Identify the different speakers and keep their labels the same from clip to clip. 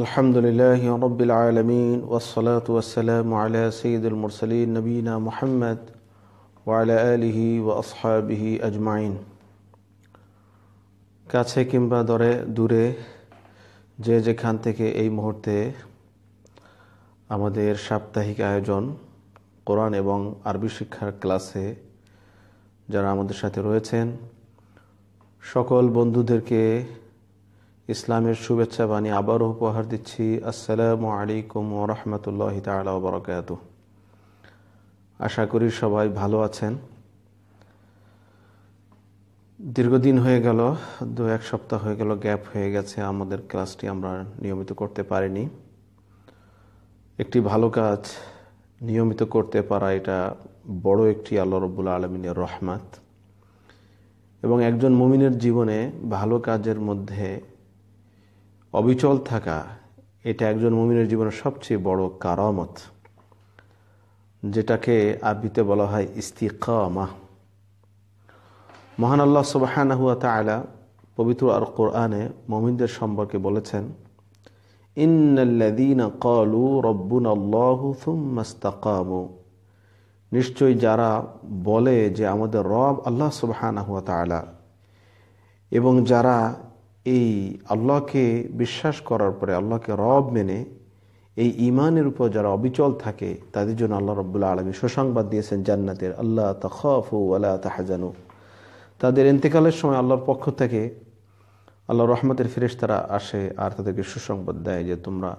Speaker 1: আলহামদুলিল্লাহ রবিল আলমিন ওসলাত ওসালাম আলিয়া সঈদুল মুরসলিন নবীনা মোহাম্মদ ওয়ালা আলিহি ও আসহাবিহি আজমাইন কাছে কিংবা দরে দূরে যে যেখান থেকে এই মুহূর্তে আমাদের সাপ্তাহিক আয়োজন কোরআন এবং আরবি শিক্ষার ক্লাসে যারা আমাদের সাথে রয়েছেন সকল বন্ধুদেরকে ইসলামের শুভেচ্ছা বাণী আবারও উপহার দিচ্ছি আসসালামু আলাইকুম ওরহমতুল্লাহ তালা বরকাত আশা করি সবাই ভালো আছেন দীর্ঘদিন হয়ে গেল দু এক সপ্তাহ হয়ে গেল গ্যাপ হয়ে গেছে আমাদের ক্লাসটি আমরা নিয়মিত করতে পারিনি একটি ভালো কাজ নিয়মিত করতে পারা এটা বড় একটি আল্লাহ রব্বুল আলমিনের রহমাত এবং একজন মুমিনের জীবনে ভালো কাজের মধ্যে অবিচল থাকা এটা একজন মুমিনের জীবনের সবচেয়ে বড় কারামত যেটাকে আরবিতে বলা হয় ইস্তিকামা মহান আল্লাহ সুবাহানহুয়া তালা পবিত্র আর কোরআনে মমিনদের সম্পর্কে বলেছেন ইন্নাল্লাদিন কলু রব্বুন আল্লাহু নিশ্চয়ই যারা বলে যে আমাদের রব আল্লাহ সুবাহানহুয়া তালা এবং যারা এই আল্লাহকে বিশ্বাস করার পরে আল্লাহকে রব মেনে এই ইমানের উপর যারা অবিচল থাকে তাদের জন্য আল্লাহ রব্বুল্লা আলমী সুসংবাদ দিয়েছেন জান্নাতের আল্লাহ তাহফু আল্লাহ তাহাজানু তাদের এন্তেকালের সময় আল্লাহর পক্ষ থেকে আল্লাহ রহমতের ফিরেস তারা আসে আর তাদেরকে সুসংবাদ দেয় যে তোমরা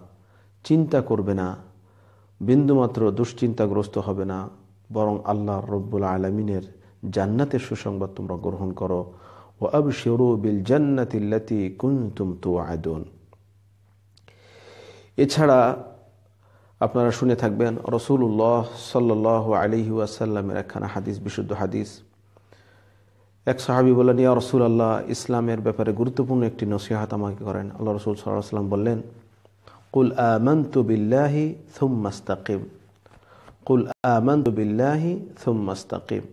Speaker 1: চিন্তা করবে না বিন্দুমাত্র দুশ্চিন্তাগ্রস্ত হবে না বরং আল্লাহ রব্বুল আলমিনের জান্নাতের সুসংবাদ তোমরা গ্রহণ করো ও আবশিরু বিল জান্নাতিল্লাতি কুন্তুম এছাড়া আপনারা শুনে থাকবেন রসুল্লাহ সাল্লাহ আলিহি আসাল্লামের একখানা হাদিস বিশুদ্ধ হাদিস এক সাহাবি বললেন ইয়া রসুল আল্লাহ ইসলামের ব্যাপারে গুরুত্বপূর্ণ একটি নসিহাত আমাকে করেন আল্লাহ রসুল সাল্লাহ সাল্লাম বললেন কুল আমন্তু বিল্লাহি থুম্মাস্তাকিম কুল আমন্তু বিল্লাহি থুম্মাস্তাকিম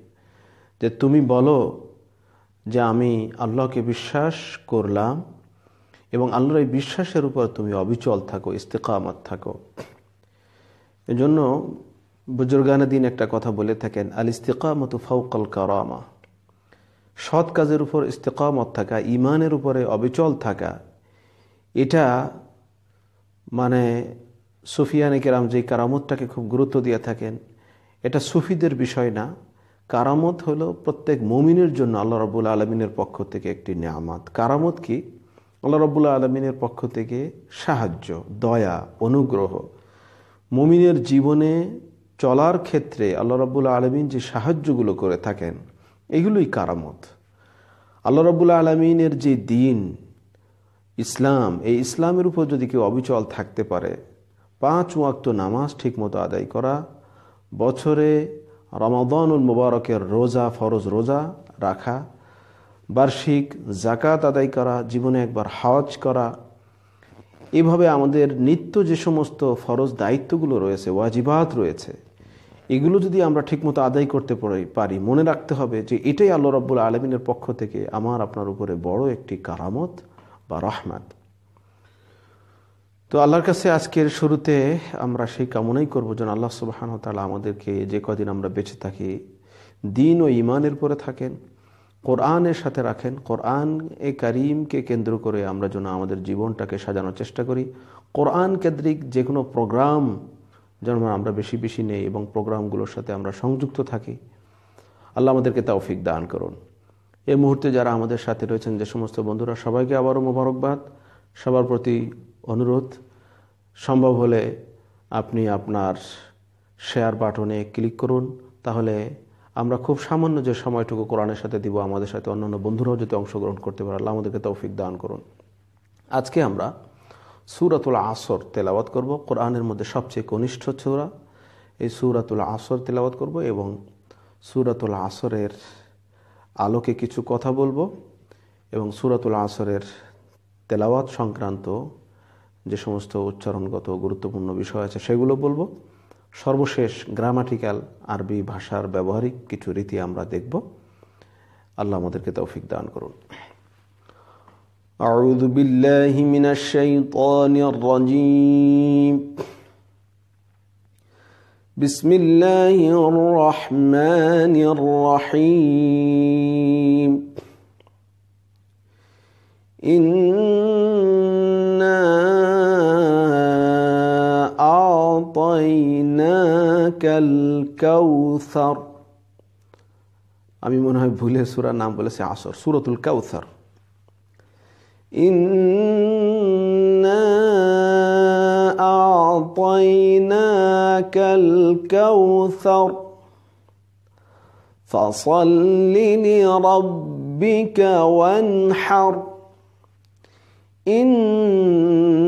Speaker 1: যে তুমি বলো যে আমি আল্লাহকে বিশ্বাস করলাম এবং আল্লাহর এই বিশ্বাসের উপর তুমি অবিচল থাকো ইস্তেকামাত থাকো এজন্য বুজুর্গানা দিন একটা কথা বলে থাকেন আল ইস্তেকামত ফাউকাল কারামা সৎ কাজের উপর ইস্তেকামত থাকা ইমানের উপরে অবিচল থাকা এটা মানে সুফিয়ানিকেরাম যে যেই কারামতটাকে খুব গুরুত্ব দিয়ে থাকেন এটা সুফিদের বিষয় না কারামত হলো প্রত্যেক মমিনের জন্য আল্লাহ রবুল্লা আলমিনের পক্ষ থেকে একটি নিয়ামত কারামত কি আল্লাহ রবুল্লা আলমিনের পক্ষ থেকে সাহায্য দয়া অনুগ্রহ মমিনের জীবনে চলার ক্ষেত্রে আল্লাহ রবুল্লা আলমিন যে সাহায্যগুলো করে থাকেন এগুলোই কারামত আল্লাহ রবুল্লা আলমিনের যে দিন ইসলাম এই ইসলামের উপর যদি কেউ অবিচল থাকতে পারে পাঁচ ওয়াক্ত নামাজ ঠিকমতো আদায় করা বছরে রমাদানুল মুবারকের রোজা ফরজ রোজা রাখা বার্ষিক জাকাত আদায় করা জীবনে একবার হজ করা এভাবে আমাদের নিত্য যে সমস্ত ফরজ দায়িত্বগুলো রয়েছে ওয়াজিবাত রয়েছে এগুলো যদি আমরা ঠিকমতো আদায় করতে পারি মনে রাখতে হবে যে এটাই আল্লাহ রব্বুল আলমিনের পক্ষ থেকে আমার আপনার উপরে বড় একটি কারামত বা রহমাত তো আল্লাহর কাছে আজকের শুরুতে আমরা সেই কামনাই করব যেন আল্লাহ সুবাহান তালা আমাদেরকে যে কদিন আমরা বেঁচে থাকি দিন ও ইমানের পরে থাকেন কোরআনের সাথে রাখেন কোরআন এ কারিমকে কেন্দ্র করে আমরা যেন আমাদের জীবনটাকে সাজানোর চেষ্টা করি কোরআন কেন্দ্রিক যে কোনো প্রোগ্রাম যেন আমরা বেশি বেশি নেই এবং প্রোগ্রামগুলোর সাথে আমরা সংযুক্ত থাকি আল্লাহ আমাদেরকে তাওফিক দান করুন এই মুহূর্তে যারা আমাদের সাথে রয়েছেন যে সমস্ত বন্ধুরা সবাইকে আবারও মোবারকবাদ সবার প্রতি অনুরোধ সম্ভব হলে আপনি আপনার শেয়ার বাটনে ক্লিক করুন তাহলে আমরা খুব সামান্য যে সময়টুকু কোরআনের সাথে দিব আমাদের সাথে অন্যান্য বন্ধুরাও যদি অংশগ্রহণ করতে পারে আল্লাহ আমাদেরকে তৌফিক দান করুন আজকে আমরা সুরাতুল আসর তেলাওয়াত করব কোরআনের মধ্যে সবচেয়ে কনিষ্ঠ ছোরা এই সুরাতুল আসর তেলাওয়াত করব এবং সুরাতুল আসরের আলোকে কিছু কথা বলবো এবং সুরাতুল আসরের তেলাওয়াত সংক্রান্ত যে সমস্ত উচ্চারণগত গুরুত্বপূর্ণ বিষয় আছে সেগুলো বলবো সর্বশেষ গ্রামাটিক্যাল আরবি ভাষার ব্যবহারিক কিছু রীতি আমরা দেখব আল্লাহ আমাদেরকে তৌফিক দান করুন أعوذ بالله من الشيطان الرجيم بسم الله الرحمن الرحيم كالكوثر الكوثر আমি মনে হয় ভুলে সুরার নাম বলেছি আসর সুরতুল কাউথার إنا أعطيناك الكوثر فصل لربك وانحر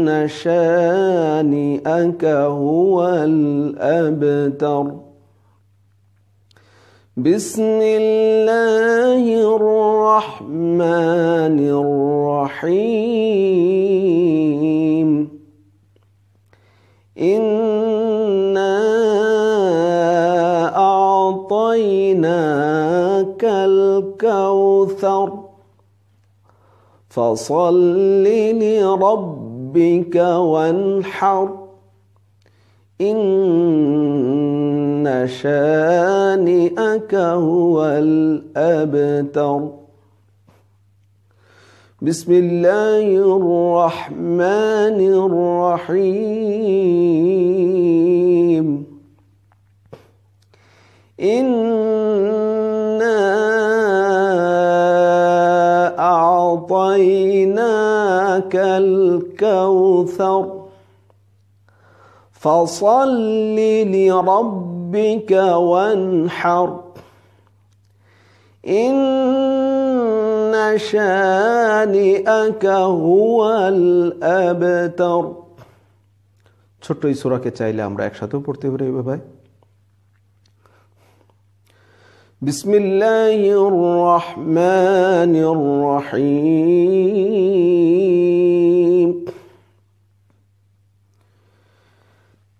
Speaker 1: إن شانئك هو الأبتر بسم الله الرحمن الرحيم إنا أعطيناك الكوثر فصل لربك ربك وانحر إن شانئك هو الأبتر بسم الله الرحمن الرحيم إنا أعطيناك الكوثر فصل لربك وانحر إن شانئك هو الأبتر ছোট্ট এই সুরাকে চাইলে আমরা একসাথেও পড়তে পারি এভাবে بسم الله الرحمن الرحيم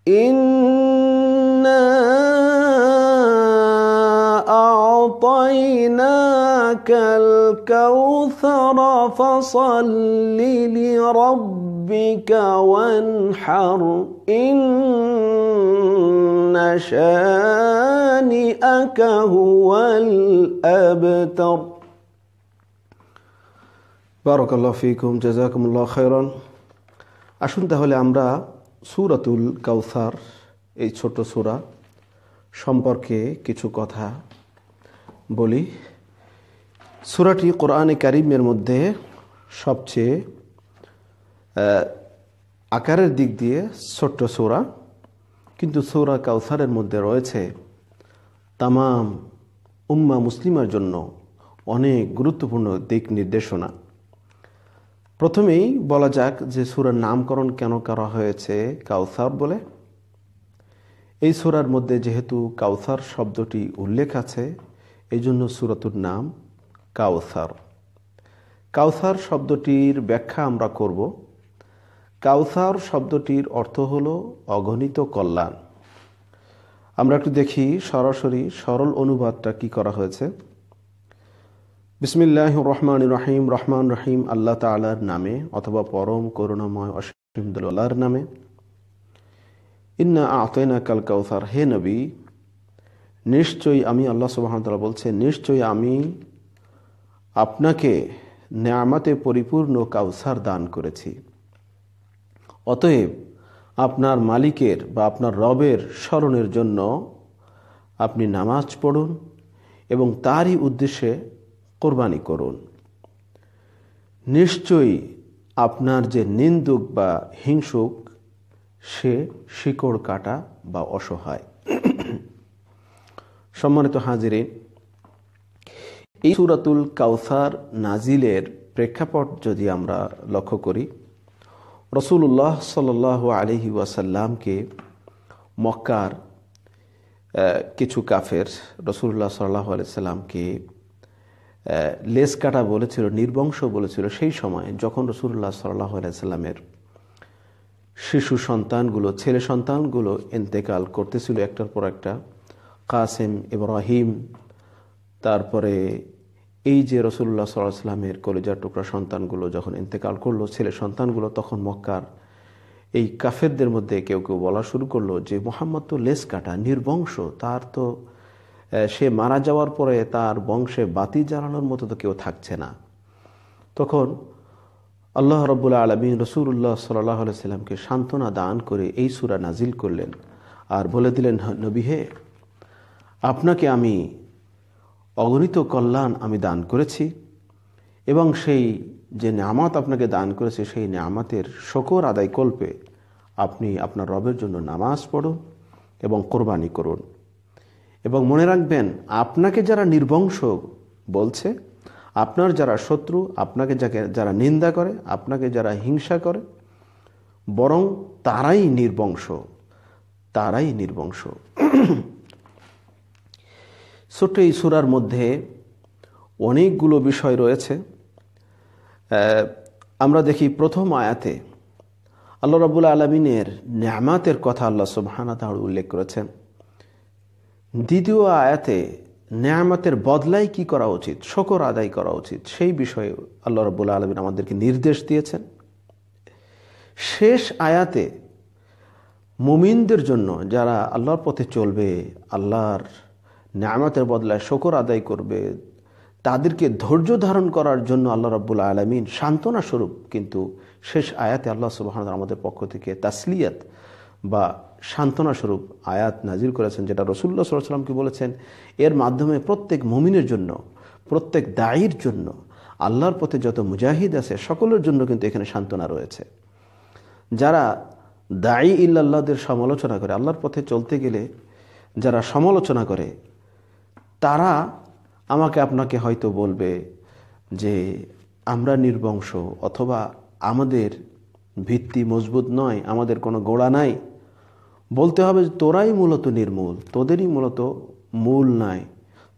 Speaker 1: إنا أعطيناك الكوثر فصل لربك وانحر إن شانئك هو الأبتر بارك الله فيكم جزاكم الله خيرا আসুন তাহলে আমরা সুরাতুল কাউসার এই ছোট সুরা সম্পর্কে কিছু কথা বলি সুরাটি কোরআনে কারিমের মধ্যে সবচেয়ে আকারের দিক দিয়ে ছোট্ট সুরা কিন্তু সৌরা কাউসারের মধ্যে রয়েছে তামাম উম্মা মুসলিমার জন্য অনেক গুরুত্বপূর্ণ দিক নির্দেশনা প্রথমেই বলা যাক যে সুরার নামকরণ কেন করা হয়েছে কাউসার বলে এই সুরার মধ্যে যেহেতু কাউসার শব্দটি উল্লেখ আছে এই জন্য সুরাতুর নাম কাউসার কাউসার শব্দটির ব্যাখ্যা আমরা করব কাউসার শব্দটির অর্থ হল অগণিত কল্যাণ আমরা একটু দেখি সরাসরি সরল অনুবাদটা কি করা হয়েছে বিসমিল্লাহ রহমান রহিম রহমান রহিম আল্লাহ তালার নামে অথবা পরম করুণাময় অসীমদুল্লাহর নামে ইন্না আতেনা কাল কাউসার হে নবী নিশ্চয়ই আমি আল্লাহ সুবাহতলা বলছে নিশ্চয়ই আমি আপনাকে নেয়ামাতে পরিপূর্ণ কাউসার দান করেছি অতএব আপনার মালিকের বা আপনার রবের স্মরণের জন্য আপনি নামাজ পড়ুন এবং তারই উদ্দেশ্যে কোরবানি করুন নিশ্চয়ই আপনার যে নিন্দুক বা হিংসুক সে শিকড় কাটা বা অসহায় সম্মানিত হাজিরে এই সুরাতুল কাউসার নাজিলের প্রেক্ষাপট যদি আমরা লক্ষ্য করি রসুল্লাহ সাল আলহি ওয়াসাল্লামকে মক্কার কিছু কাফের রসুল্লাহ সাল্লাহ সাল্লামকে লেস কাটা বলেছিল নির্বংশ বলেছিল সেই সময় যখন রসুল্লাহ সাল্লাহ সাল্লামের শিশু সন্তানগুলো ছেলে সন্তানগুলো এন্তেকাল করতেছিল একটার পর একটা কাসেম ইব্রাহিম তারপরে এই যে রসুল্লাহ সাল্লামের কলেজার টুকরা সন্তানগুলো যখন ইন্তেকাল করলো ছেলে সন্তানগুলো তখন মক্কার এই কাফেরদের মধ্যে কেউ কেউ বলা শুরু করলো যে মোহাম্মদ তো লেস কাটা নির্বংশ তার তো সে মারা যাওয়ার পরে তার বংশে বাতি জ্বালানোর মতো তো কেউ থাকছে না তখন আল্লাহ রবুল্লা আলমী রসুল্লাহ সাল্লাহ সাল্লামকে সান্ত্বনা দান করে এই সুরা নাজিল করলেন আর বলে দিলেন নবী হে আপনাকে আমি অগণিত কল্যাণ আমি দান করেছি এবং সেই যে নামাত আপনাকে দান করেছে সেই নামাতের শকর আদায় কল্পে আপনি আপনার রবের জন্য নামাজ পড়ুন এবং কোরবানি করুন এবং মনে রাখবেন আপনাকে যারা নির্বংশ বলছে আপনার যারা শত্রু আপনাকে যাকে যারা নিন্দা করে আপনাকে যারা হিংসা করে বরং তারাই নির্বংশ তারাই নির্বংশ ছোট্ট এই সুরার মধ্যে অনেকগুলো বিষয় রয়েছে আমরা দেখি প্রথম আয়াতে আল্লাহ রাবুল আলমিনের ন্যামাতের কথা আল্লাহ সুবাহানা তাহলে উল্লেখ করেছেন দ্বিতীয় আয়াতে ন্যামাতের বদলাই কি করা উচিত শকর আদায় করা উচিত সেই বিষয়ে আল্লাহ রবুল্লা আলমিন আমাদেরকে নির্দেশ দিয়েছেন শেষ আয়াতে মুমিনদের জন্য যারা আল্লাহর পথে চলবে আল্লাহর নামতের বদলায় শকর আদায় করবে তাদেরকে ধৈর্য ধারণ করার জন্য আল্লাহ রব্বুল আলমিন সান্ত্বনা স্বরূপ কিন্তু শেষ আয়াতে আল্লাহ সুবাহ আমাদের পক্ষ থেকে তাসলিয়াত বা সান্ত্বনা স্বরূপ আয়াত নাজির করেছেন যেটা রসুল্লা সাল্লামকে বলেছেন এর মাধ্যমে প্রত্যেক মমিনের জন্য প্রত্যেক দায়ের জন্য আল্লাহর পথে যত মুজাহিদ আছে সকলের জন্য কিন্তু এখানে সান্ত্বনা রয়েছে যারা দায়ী ইল্লাহদের সমালোচনা করে আল্লাহর পথে চলতে গেলে যারা সমালোচনা করে তারা আমাকে আপনাকে হয়তো বলবে যে আমরা নির্বংশ অথবা আমাদের ভিত্তি মজবুত নয় আমাদের কোনো গোড়া নাই বলতে হবে যে তোরাই মূলত নির্মূল তোদেরই মূলত মূল নাই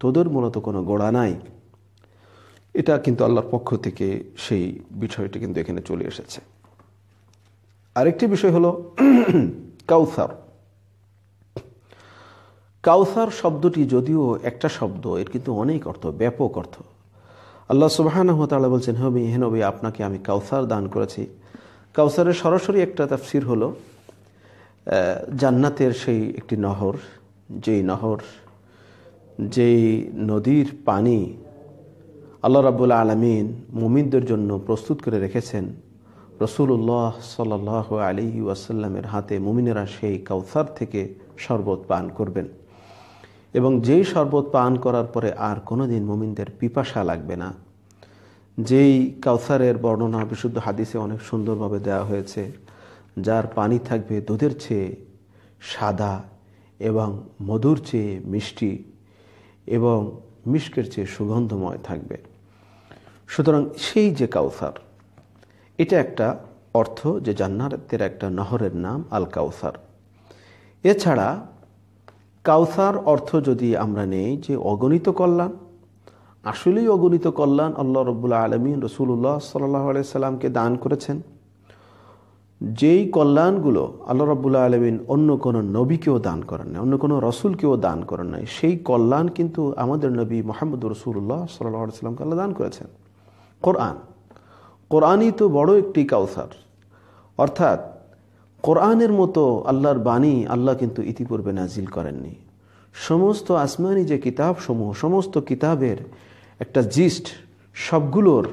Speaker 1: তোদের মূলত কোনো গোড়া নাই এটা কিন্তু আল্লাহর পক্ষ থেকে সেই বিষয়টি কিন্তু এখানে চলে এসেছে আরেকটি বিষয় হলো কাউসার কাউসার শব্দটি যদিও একটা শব্দ এর কিন্তু অনেক অর্থ ব্যাপক অর্থ আল্লাহ সুবাহানহতালা বলছেন হবি হেনবি আপনাকে আমি কাউসার দান করেছি কাউসারের সরাসরি একটা তাফসির হলো জান্নাতের সেই একটি নহর যেই নহর যেই নদীর পানি আল্লাহ রাবুল আলমিন মুমিনদের জন্য প্রস্তুত করে রেখেছেন রসুল্লাহ সাল আলী ওয়াসাল্লামের হাতে মুমিনেরা সেই কাউসার থেকে শরবত পান করবেন এবং যেই শরবত পান করার পরে আর কোনো দিন মোমিনদের পিপাসা লাগবে না যেই কাউসারের বর্ণনা বিশুদ্ধ হাদিসে অনেক সুন্দরভাবে দেওয়া হয়েছে যার পানি থাকবে দুধের চেয়ে সাদা এবং মধুর চেয়ে মিষ্টি এবং মিষ্কের চেয়ে সুগন্ধময় থাকবে সুতরাং সেই যে কাউসার এটা একটা অর্থ যে জান্নাতের একটা নহরের নাম আল কাউসার এছাড়া কাউসার অর্থ যদি আমরা নেই যে অগণিত কল্যাণ আসলেই অগণিত কল্যাণ আল্লাহ রব্বুল্লা আলমিন রসুল্লাহ সাল্লাহ সাল্লামকে দান করেছেন যেই কল্যাণগুলো আল্লাহ রব্বুল্লা আলমিন অন্য কোনো নবীকেও দান করেন নাই অন্য কোনো রসুলকেও দান করেন নাই সেই কল্যাণ কিন্তু আমাদের নবী মোহাম্মদ রসুল্লাহ সাল্লাহ সাল্লামকে আল্লাহ দান করেছেন কোরআন কোরআনই তো বড় একটি কাউসার অর্থাৎ কোরআনের মতো আল্লাহর বাণী আল্লাহ কিন্তু ইতিপূর্বে নাজিল করেননি সমস্ত আসমানি যে কিতাব সমূহ সমস্ত কিতাবের একটা জিস্ট সবগুলোর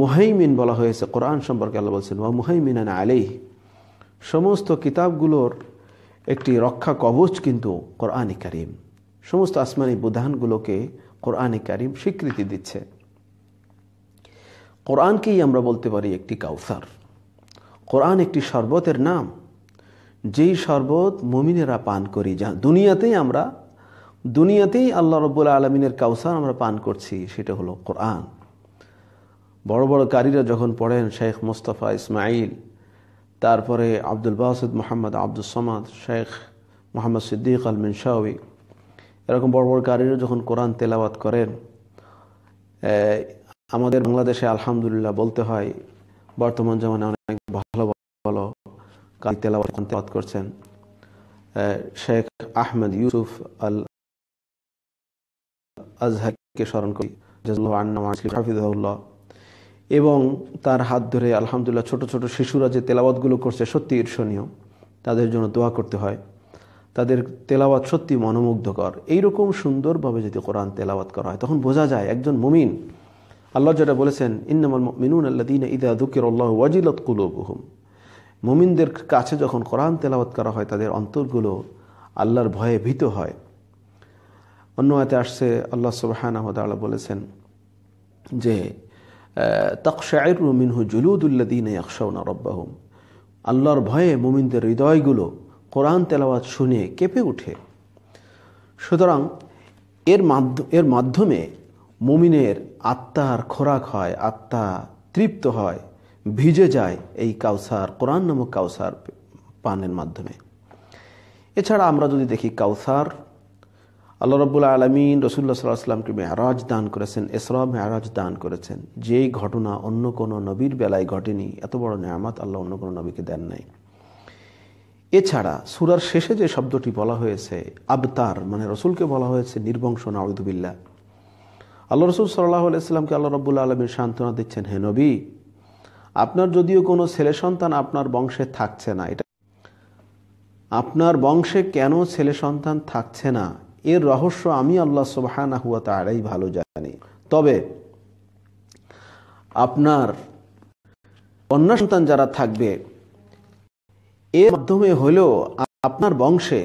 Speaker 1: মুহাইমিন বলা হয়েছে কোরআন সম্পর্কে আল্লাহ বলছেন ওয়া মুহাইমিন আলেই সমস্ত কিতাবগুলোর একটি রক্ষা কবচ কিন্তু কোরআনে কারিম সমস্ত আসমানি বিধানগুলোকে কোরআনে কারিম স্বীকৃতি দিচ্ছে কোরআনকেই আমরা বলতে পারি একটি কাউসার কোরআন একটি শরবতের নাম যেই শরবত মুমিনেরা পান করি যা দুনিয়াতেই আমরা দুনিয়াতেই আল্লাহ রব্বুল আলমিনের কাউসার আমরা পান করছি সেটা হলো কোরআন বড় বড় কারীরা যখন পড়েন শেখ মোস্তফা ইসমাইল তারপরে আব্দুল বাসদ মোহাম্মদ আব্দুল সমাদ শেখ মোহাম্মদ সিদ্দিক আল মিনশাউি এরকম বড় বড় কারীরা যখন কোরআন তেলাওয়াত করেন আমাদের বাংলাদেশে আলহামদুলিল্লাহ বলতে হয় বর্তমান জমানে অনেক ভালো ভালো কাল তেলাবাদ করছেন শেখ আহমেদ ইউসুফ আল আজহারকে স্মরণ করি হাফিজাহুল্লাহ এবং তার হাত ধরে আলহামদুলিল্লাহ ছোট ছোট শিশুরা যে তেলাওয়াতগুলো করছে সত্যি ঈর্ষণীয় তাদের জন্য দোয়া করতে হয় তাদের তেলাওয়াত সত্যি মনোমুগ্ধকর এইরকম সুন্দরভাবে যদি কোরআন তেলাওয়াত করা হয় তখন বোঝা যায় একজন মুমিন আল্লাহ যেটা বলেছেন ইন্নামাল মিনুন আল্লাদিন ইদা দুকির আল্লাহ ওয়াজিলত কুলুবহুম মুমিনদের কাছে যখন কোরআন তেলাওয়াত করা হয় তাদের অন্তরগুলো আল্লাহর ভয়ে ভীত হয় অন্য হাতে আসছে আল্লাহ সুবাহানহতালা বলেছেন যে তকশায়রু মিনহু দিন একশাউনা রব্বাহুম আল্লাহর ভয়ে মুমিনদের হৃদয়গুলো কোরআন তেলাওয়াত শুনে কেঁপে উঠে সুতরাং এর মাধ্যম এর মাধ্যমে মুমিনের আত্মার খোরাক হয় আত্মা তৃপ্ত হয় ভিজে যায় এই কাউসার কোরআন নামক কাউসার পানের মাধ্যমে এছাড়া আমরা যদি দেখি কাউসার আল্লাহ রব্বুল আলমিন রসুল্লা সাল্লাহামকে মেহরাজ দান করেছেন এসরা মেহরাজ দান করেছেন যেই ঘটনা অন্য কোনো নবীর বেলায় ঘটেনি এত বড় নেয়ামাত আল্লাহ অন্য কোনো নবীকে দেন নাই এছাড়া সুরার শেষে যে শব্দটি বলা হয়েছে আবতার মানে রসুলকে বলা হয়েছে নির্বংশ নাউদুবিল্লা আল্লাহ রসুল সাল্লাহ ইসলামকে আল্লাহ রবুল্লা আলমীর সান্ত্বনা দিচ্ছেন হে নবী আপনার যদিও কোনো ছেলে সন্তান আপনার বংশে থাকছে না এটা আপনার বংশে কেন ছেলে সন্তান থাকছে না এর রহস্য আমি আল্লাহ সুবাহানা হুয়া তারাই ভালো জানি তবে আপনার অন্য সন্তান যারা থাকবে এর মাধ্যমে হলেও আপনার বংশে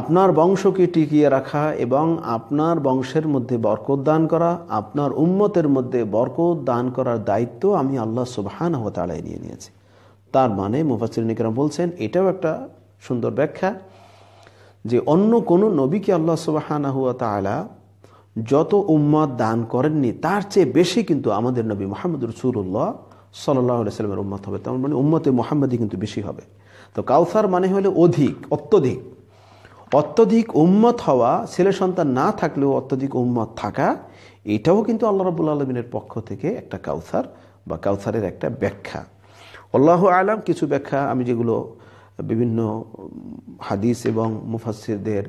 Speaker 1: আপনার বংশকে টিকিয়ে রাখা এবং আপনার বংশের মধ্যে বরকত দান করা আপনার উম্মতের মধ্যে বরকত দান করার দায়িত্ব আমি আল্লাহ সুবাহান হতালায় নিয়ে নিয়েছি তার মানে মুফাসির নিকরম বলছেন এটাও একটা সুন্দর ব্যাখ্যা যে অন্য কোনো নবীকে আল্লাহ সুবাহানা তালা যত উম্মাদ দান করেননি তার চেয়ে বেশি কিন্তু আমাদের নবী মোহাম্মদ রসুল্লাহ সাল্লাহ সাল্লামের উম্মত হবে তার মানে উম্মতে মোহাম্মদই কিন্তু বেশি হবে তো কাউসার মানে হলো অধিক অত্যধিক অত্যধিক উম্মত হওয়া ছেলে সন্তান না থাকলেও অত্যধিক উম্মত থাকা এটাও কিন্তু আল্লাহ রাবুল আলমিনের পক্ষ থেকে একটা কাউসার বা কাউসারের একটা ব্যাখ্যা আল্লাহ আলাম কিছু ব্যাখ্যা আমি যেগুলো বিভিন্ন হাদিস এবং মুফাসিরদের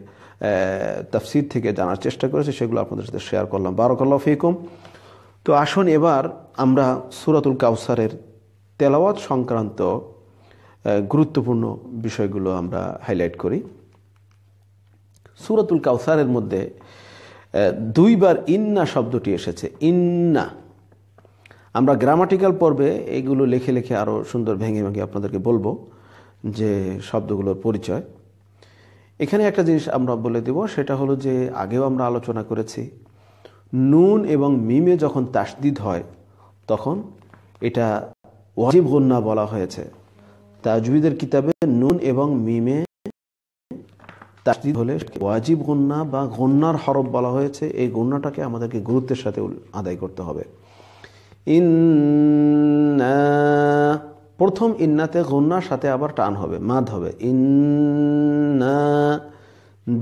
Speaker 1: তফসির থেকে জানার চেষ্টা করেছি সেগুলো আপনাদের সাথে শেয়ার করলাম বারকাল্লা ফিকুম তো আসুন এবার আমরা সুরাতুল কাউসারের তেলাওয়াত সংক্রান্ত গুরুত্বপূর্ণ বিষয়গুলো আমরা হাইলাইট করি সুরাতুল কাউসারের মধ্যে দুইবার ইন্না শব্দটি এসেছে ইন্না আমরা গ্রামাটিক্যাল পর্বে এগুলো লেখে লেখে আরও সুন্দর ভেঙে ভেঙে আপনাদেরকে বলবো যে শব্দগুলোর পরিচয় এখানে একটা জিনিস আমরা বলে দেব সেটা হলো যে আগেও আমরা আলোচনা করেছি নুন এবং মিমে যখন তাসদিদ হয় তখন এটা ওয়াজিব গন্না বলা হয়েছে তাজবিদের কিতাবে নুন এবং মিমে তাসদিদ হলে ওয়াজিব গন্না বা গন্যার হরফ বলা হয়েছে এই গন্যাটাকে আমাদেরকে গুরুত্বের সাথে আদায় করতে হবে ইন প্রথম ইন্নাতে গন্যার সাথে আবার টান হবে মাদ হবে ইন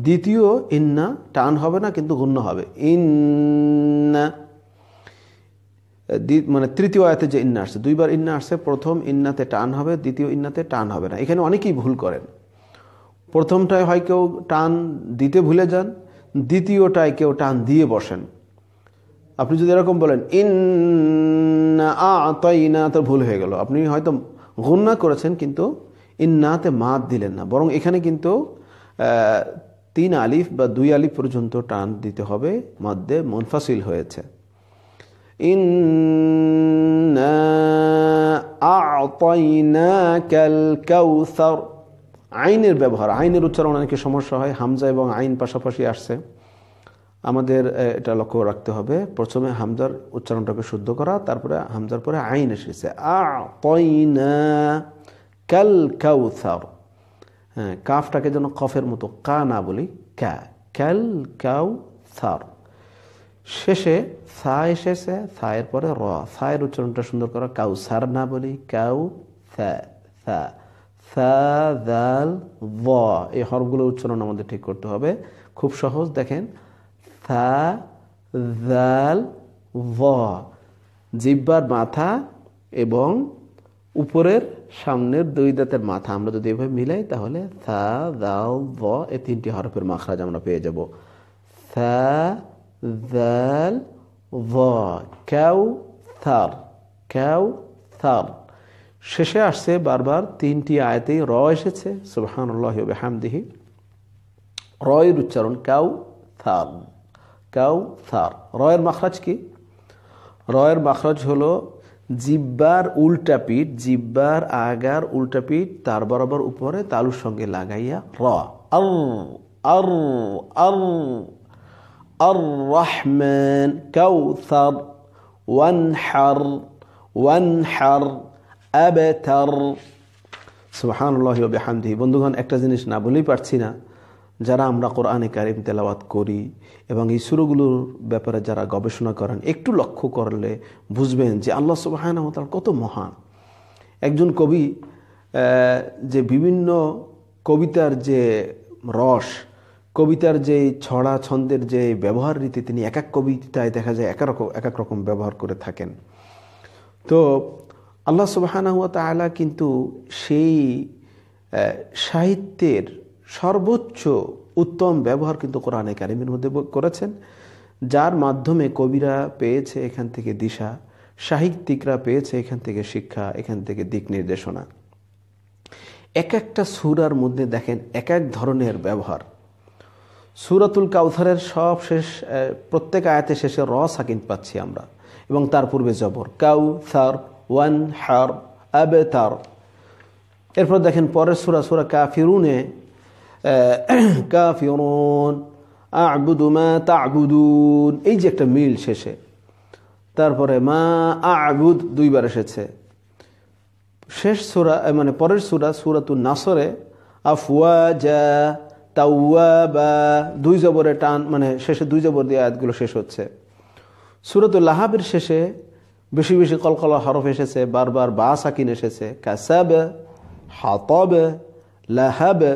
Speaker 1: দ্বিতীয় ইন্না টান হবে না কিন্তু গণ্য হবে ইন মানে তৃতীয় আয়াতে যে ইন্না আসছে দুইবার ইন্না আসছে প্রথম ইন্নাতে টান হবে দ্বিতীয় ইন্নাতে টান হবে না এখানে অনেকেই ভুল করেন প্রথমটায় হয় কেউ টান দিতে ভুলে যান দ্বিতীয়টায় কেউ টান দিয়ে বসেন আপনি যদি এরকম বলেন ইন না তো ভুল হয়ে গেল আপনি হয়তো গুন্না করেছেন কিন্তু ইন্নাতে মাত দিলেন না বরং এখানে কিন্তু তিন আলিফ বা দুই আলিফ পর্যন্ত টান দিতে হবে মধ্যে মনফাসিল হয়েছে ইন আল কাল কাউসার আইনের ব্যবহার আইনের উচ্চারণ অনেকে সমস্যা হয় হামজা এবং আইন পাশাপাশি আসছে আমাদের এটা লক্ষ্য রাখতে হবে প্রথমে হামজার উচ্চারণটাকে শুদ্ধ করা তারপরে হামজার পরে আইন এসেছে আ হ্যাঁ কাফটাকে যেন কফের মতো কা না বলি ক্যা ক্যাল কাউ সার শেষে সা এসেছে সা এর পরে র সায়ের উচ্চারণটা সুন্দর করা কাউ সার না বলি কাউ স্যা সা দাল এই হরফগুলো উচ্চারণ আমাদের ঠিক করতে হবে খুব সহজ দেখেন জিব্বার মাথা এবং উপরের সামনের দুই দাঁতের মাথা আমরা যদি এভাবে মিলাই তাহলে থা দাল ব এই তিনটি হরফের মাখরাজ আমরা পেয়ে যাব থা দাল ক্যাউ থার ক্যাউ থার শেষে আসছে বারবার তিনটি আয়াতেই র এসেছে সুবাহানুল্লাহ হামদিহি রয়ের উচ্চারণ কাউ থার কাউ থার রয়ের মাখরাজ কি রয়ের মাখরাজ হলো জিব্বার উল্টা পিঠ জিব্বার আগার উল্টা পিঠ তার বরাবর উপরে তালুর সঙ্গে লাগাইয়া র আর আর আর আর ওয়ান কাউথার ওয়ান হার সুহান সুবাহানুল্লাহ বেহামদি বন্ধুগণ একটা জিনিস না বলেই পারছি না যারা আমরা কোরআনে কারিম তেলাওয়াত করি এবং এই সুরগুলোর ব্যাপারে যারা গবেষণা করেন একটু লক্ষ্য করলে বুঝবেন যে আল্লাহ তার কত মহান একজন কবি যে বিভিন্ন কবিতার যে রস কবিতার যে ছড়া ছন্দের যে ব্যবহার রীতি তিনি এক এক কবিতায় দেখা যায় এক রকম এক এক রকম ব্যবহার করে থাকেন তো আল্লাহ সুবাহানাহুয়া তালা কিন্তু সেই সাহিত্যের সর্বোচ্চ উত্তম ব্যবহার কিন্তু কোরআন একাডেমির মধ্যে করেছেন যার মাধ্যমে কবিরা পেয়েছে এখান থেকে দিশা সাহিত্যিকরা পেয়েছে এখান থেকে শিক্ষা এখান থেকে দিক নির্দেশনা এক একটা সুরার মধ্যে দেখেন এক এক ধরনের ব্যবহার সুরাতুল কাউথারের সব শেষ প্রত্যেক আয়াতে শেষে রস সাকিন পাচ্ছি আমরা এবং তার পূর্বে জবর কাউ সার ওয়ান হার আবেতার এরপর দেখেন পরের সুরা সুরা কাফিরুনে কাফিরুন আবুদুমা মা তাবুদুন এই যে একটা মিল শেষে তারপরে মা আবুদ দুইবার এসেছে শেষ সুরা মানে পরের সুরা সুরাত নাসরে আফওয়া যা বা দুই জবরে টান মানে শেষে দুই জবর দিয়ে আয়াতগুলো শেষ হচ্ছে সুরাত লাহাবের শেষে বেশি বেশি কলকলা হরফ এসেছে বারবার বা সাকিন এসেছে কাসাবে হাতবে লাহাবে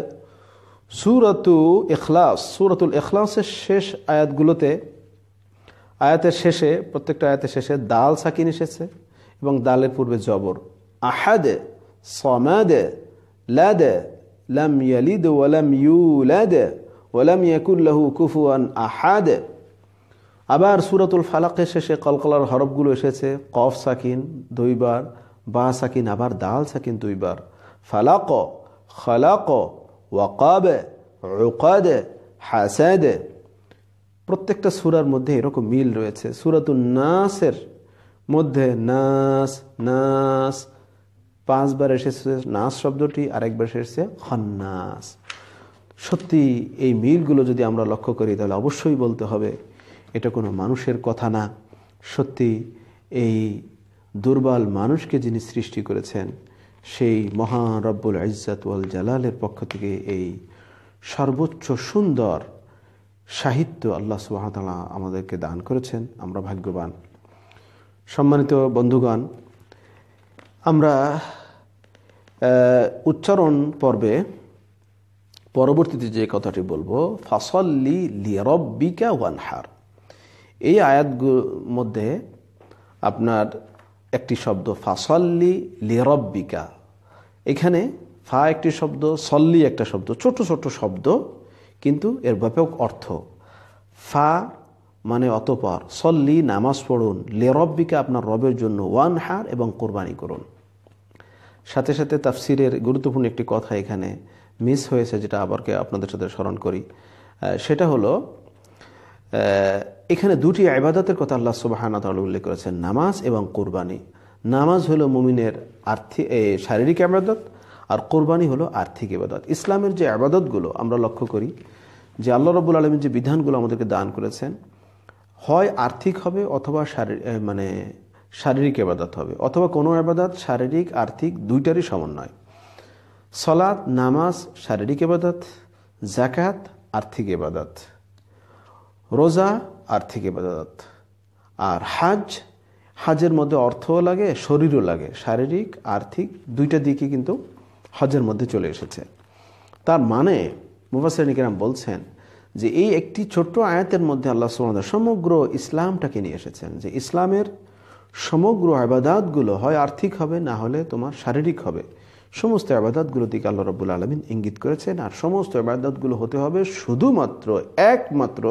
Speaker 1: সুরাতু এখলাস সুরাতুল এখলাসের শেষ আয়াতগুলোতে আয়াতের শেষে প্রত্যেকটা আয়াতের শেষে দাল সাকিন এসেছে এবং দালের পূর্বে জবর আহাদে সমাদে লাদে লাম ইয়ালিদ ওয়ালাম ইউলাদে ওয়ালাম ইয়াকুল্লাহু কুফুয়ান আহাদে আবার সুরাতুল ফালাকের শেষে কলকলার হরফগুলো এসেছে কফ সাকিন দুইবার বা সাকিন আবার দাল সাকিন দুইবার ফালাক খালাক ওয়াকাবে রোকাদ হাসাদে প্রত্যেকটা সুরার মধ্যে এরকম মিল রয়েছে সুরাতুল নাসের মধ্যে নাস নাস পাঁচবার এসেছে নাস শব্দটি আরেকবার এসেছে খন্নাস সত্যি এই মিলগুলো যদি আমরা লক্ষ্য করি তাহলে অবশ্যই বলতে হবে এটা কোনো মানুষের কথা না সত্যি এই দুর্বল মানুষকে যিনি সৃষ্টি করেছেন সেই মহান রব্বুল ইজাত ওয়াল জালালের পক্ষ থেকে এই সর্বোচ্চ সুন্দর সাহিত্য আল্লাহ সুবাহতালা আমাদেরকে দান করেছেন আমরা ভাগ্যবান সম্মানিত বন্ধুগণ আমরা উচ্চারণ পর্বে পরবর্তীতে যে কথাটি বলবো ফাসল্লি লিরব্বিকা ওয়ানহার এই আয়াতগুলোর মধ্যে আপনার একটি শব্দ ফাসল্লি লিরব্বিকা এখানে ফা একটি শব্দ সল্লি একটা শব্দ ছোট ছোট শব্দ কিন্তু এর ব্যাপক অর্থ ফা মানে অতপর সল্লি নামাজ পড়ুন লেরব্বিকা আপনার রবের জন্য ওয়ান হার এবং কোরবানি করুন সাথে সাথে তাফসিরের গুরুত্বপূর্ণ একটি কথা এখানে মিস হয়েছে যেটা আবারকে আপনাদের সাথে স্মরণ করি সেটা হলো এখানে দুটি আবাদতের কথা আল্লাহ সুবাহানা তাল উল্লেখ করেছেন নামাজ এবং কোরবানি নামাজ হলো মুমিনের আর্থিক শারীরিক আবাদত আর কোরবানি হলো আর্থিক আবাদত ইসলামের যে আবাদতগুলো আমরা লক্ষ্য করি যে আল্লাহ রবুল আলমীর যে বিধানগুলো আমাদেরকে দান করেছেন হয় আর্থিক হবে অথবা শারীর মানে শারীরিক আবাদত হবে অথবা কোনো আবাদত শারীরিক আর্থিক দুইটারই সমন্বয় সলাদ নামাজ শারীরিক আবাদত জাকাত আর্থিক আবাদত রোজা আর্থিক ইবাদত আর হাজ হাজের মধ্যে অর্থও লাগে শরীরও লাগে শারীরিক আর্থিক দুইটা দিকে কিন্তু হজের মধ্যে চলে এসেছে তার মানে মুবাসিরাম বলছেন যে এই একটি ছোট্ট আয়াতের মধ্যে আল্লাহ সুবাহ সমগ্র ইসলামটাকে নিয়ে এসেছেন যে ইসলামের সমগ্র আবাদাতগুলো হয় আর্থিক হবে না হলে তোমার শারীরিক হবে সমস্ত আবাদাতগুলো দিকে আল্লাহ রবুল আলমিন ইঙ্গিত করেছেন আর সমস্ত আবাদাতগুলো হতে হবে শুধুমাত্র একমাত্র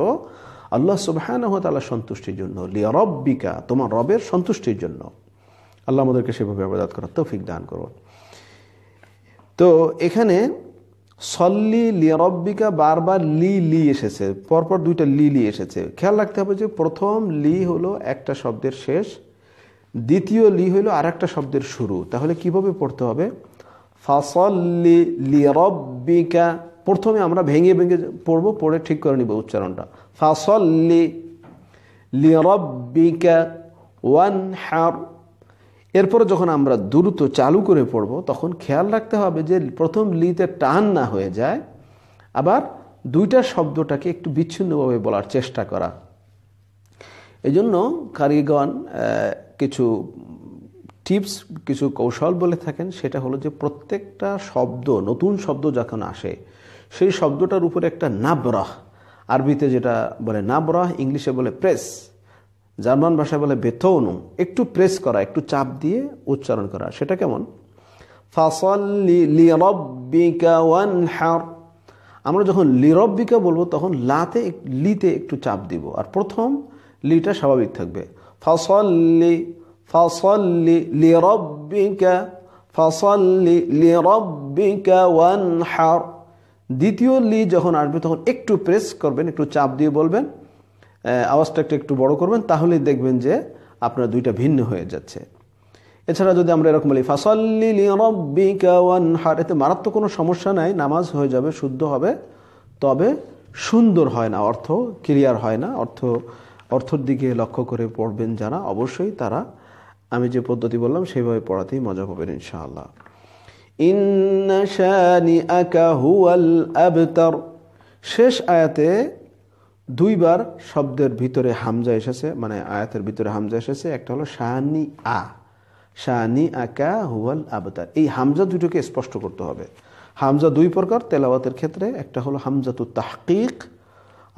Speaker 1: আল্লাহ সুবাহানহতালা সন্তুষ্টির জন্য লিয়া রব্বিকা তোমার রবের সন্তুষ্টির জন্য আল্লাহ আমাদেরকে সেভাবে অবদাত করার তৌফিক দান করুন তো এখানে সল্লি লিয়ারব্বিকা বারবার লি লি এসেছে পরপর দুইটা লি লি এসেছে খেয়াল রাখতে হবে যে প্রথম লি হলো একটা শব্দের শেষ দ্বিতীয় লি হলো আর একটা শব্দের শুরু তাহলে কিভাবে পড়তে হবে ফাসল্লি রব্বিকা প্রথমে আমরা ভেঙে ভেঙে পড়ব পড়ে ঠিক করে নিব উচ্চারণটা ফাসল্লি লিরব্বিকা ওয়ান হার এরপরে যখন আমরা দ্রুত চালু করে পড়ব তখন খেয়াল রাখতে হবে যে প্রথম লিতে টান না হয়ে যায় আবার দুইটা শব্দটাকে একটু বিচ্ছিন্নভাবে বলার চেষ্টা করা এই জন্য কারিগণ কিছু টিপস কিছু কৌশল বলে থাকেন সেটা হলো যে প্রত্যেকটা শব্দ নতুন শব্দ যখন আসে সেই শব্দটার উপরে একটা নাবরাহ আরবিতে যেটা বলে নাবরাহ ইংলিশে বলে প্রেস জার্মান ভাষায় বলে বেথনু একটু প্রেস করা একটু চাপ দিয়ে উচ্চারণ করা সেটা কেমন আমরা যখন লিরব্বিকা বলবো তখন লাতে লিতে একটু চাপ দিব আর প্রথম লিটা স্বাভাবিক থাকবে ফসল্লি ফসল্লি লিরব্বিকা ফাসল্লি লিরব্বিকা ওয়ানহার দ্বিতীয় লি যখন আসবে তখন একটু প্রেস করবেন একটু চাপ দিয়ে বলবেন আওয়াজটা একটু একটু বড় করবেন তাহলেই দেখবেন যে আপনার দুইটা ভিন্ন হয়ে যাচ্ছে এছাড়া যদি আমরা এরকম বলি ফাসল্লি লিকার এতে মারাত্মক কোনো সমস্যা নাই নামাজ হয়ে যাবে শুদ্ধ হবে তবে সুন্দর হয় না অর্থ ক্লিয়ার হয় না অর্থ অর্থর দিকে লক্ষ্য করে পড়বেন যারা অবশ্যই তারা আমি যে পদ্ধতি বললাম সেইভাবে পড়াতেই মজা পাবেন ইনশাআল্লাহ আবতার শেষ আয়াতে দুইবার শব্দের ভিতরে হামজা এসেছে মানে আয়াতের ভিতরে হামজা এসেছে একটা হলো শাহানি আ শাহানি আকা হুয়াল আবতার এই হামজা দুটোকে স্পষ্ট করতে হবে হামজা দুই প্রকার তেলাওয়াতের ক্ষেত্রে একটা হলো হামজাতু তাহকিক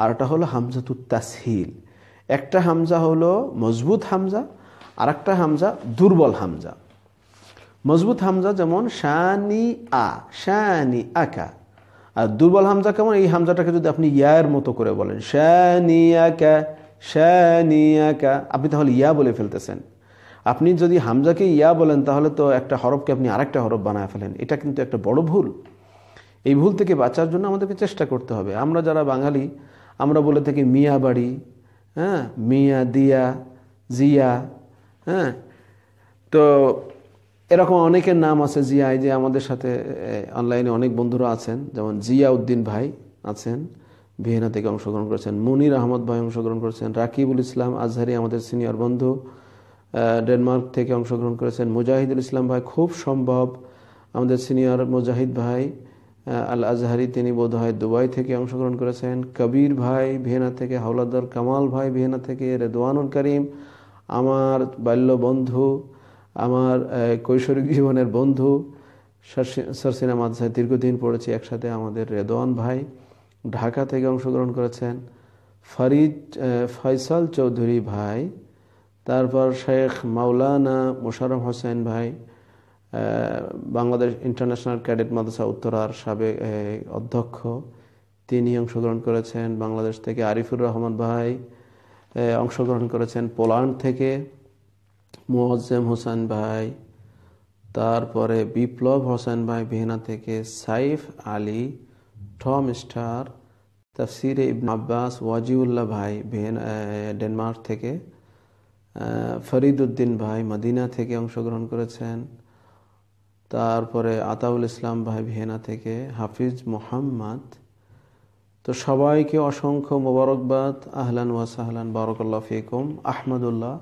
Speaker 1: আর একটা হলো হামজাতু তাসহিল একটা হামজা হলো মজবুত হামজা আর একটা হামজা দুর্বল হামজা মজবুত হামজা যেমন শানি আ শানি আকা আর দুর্বল হামজা কেমন এই হামজাটাকে যদি আপনি ইয়ার মতো করে বলেন শানি আকা শানি আকা আপনি তাহলে ইয়া বলে ফেলতেছেন আপনি যদি হামজাকে ইয়া বলেন তাহলে তো একটা হরফকে আপনি আরেকটা হরফ বানায় ফেলেন এটা কিন্তু একটা বড় ভুল এই ভুল থেকে বাঁচার জন্য আমাদেরকে চেষ্টা করতে হবে আমরা যারা বাঙালি আমরা বলে থাকি মিয়া বাড়ি হ্যাঁ মিয়া দিয়া জিয়া হ্যাঁ তো এরকম অনেকের নাম আছে জিয়া যে আমাদের সাথে অনলাইনে অনেক বন্ধুরা আছেন যেমন জিয়া উদ্দিন ভাই আছেন ভিয়েনা থেকে অংশগ্রহণ করেছেন মুনির আহমদ ভাই অংশগ্রহণ করেছেন রাকিবুল ইসলাম আজহারি আমাদের সিনিয়র বন্ধু ডেনমার্ক থেকে অংশগ্রহণ করেছেন মুজাহিদুল ইসলাম ভাই খুব সম্ভব আমাদের সিনিয়র মুজাহিদ ভাই আল আজহারি তিনি বোধহয় দুবাই থেকে অংশগ্রহণ করেছেন কবির ভাই ভিয়েনা থেকে হাওলাদার কামাল ভাই ভিয়েনা থেকে রেদওয়ানুল করিম আমার বাল্য বন্ধু আমার কৈশোরিক জীবনের বন্ধু সরসিনা মাদ্রাসায় দীর্ঘদিন পড়েছি একসাথে আমাদের রেদওয়ান ভাই ঢাকা থেকে অংশগ্রহণ করেছেন ফরিদ ফয়সাল চৌধুরী ভাই তারপর শেখ মাওলানা মোশারফ হোসেন ভাই বাংলাদেশ ইন্টারন্যাশনাল ক্যাডেট মাদ্রাসা উত্তরার সাবেক অধ্যক্ষ তিনি অংশগ্রহণ করেছেন বাংলাদেশ থেকে আরিফুর রহমান ভাই অংশগ্রহণ করেছেন পোল্যান্ড থেকে মোয়াজ্জেম হোসেন ভাই তারপরে বিপ্লব হোসেন ভাই ভিয়েনা থেকে সাইফ আলী টম স্টার তাফসিরে ইবন আব্বাস ওয়াজিউল্লাহ ভাই ভিয়েনা ডেনমার্ক থেকে ফরিদুদ্দিন ভাই মদিনা থেকে অংশগ্রহণ করেছেন তারপরে আতাউল ইসলাম ভাই ভিয়েনা থেকে হাফিজ মোহাম্মদ তো সবাইকে অসংখ্য মোবারকবাদ আহলান ওয়াসাহলান বারকাল্লা ফিকুম আহমদুল্লাহ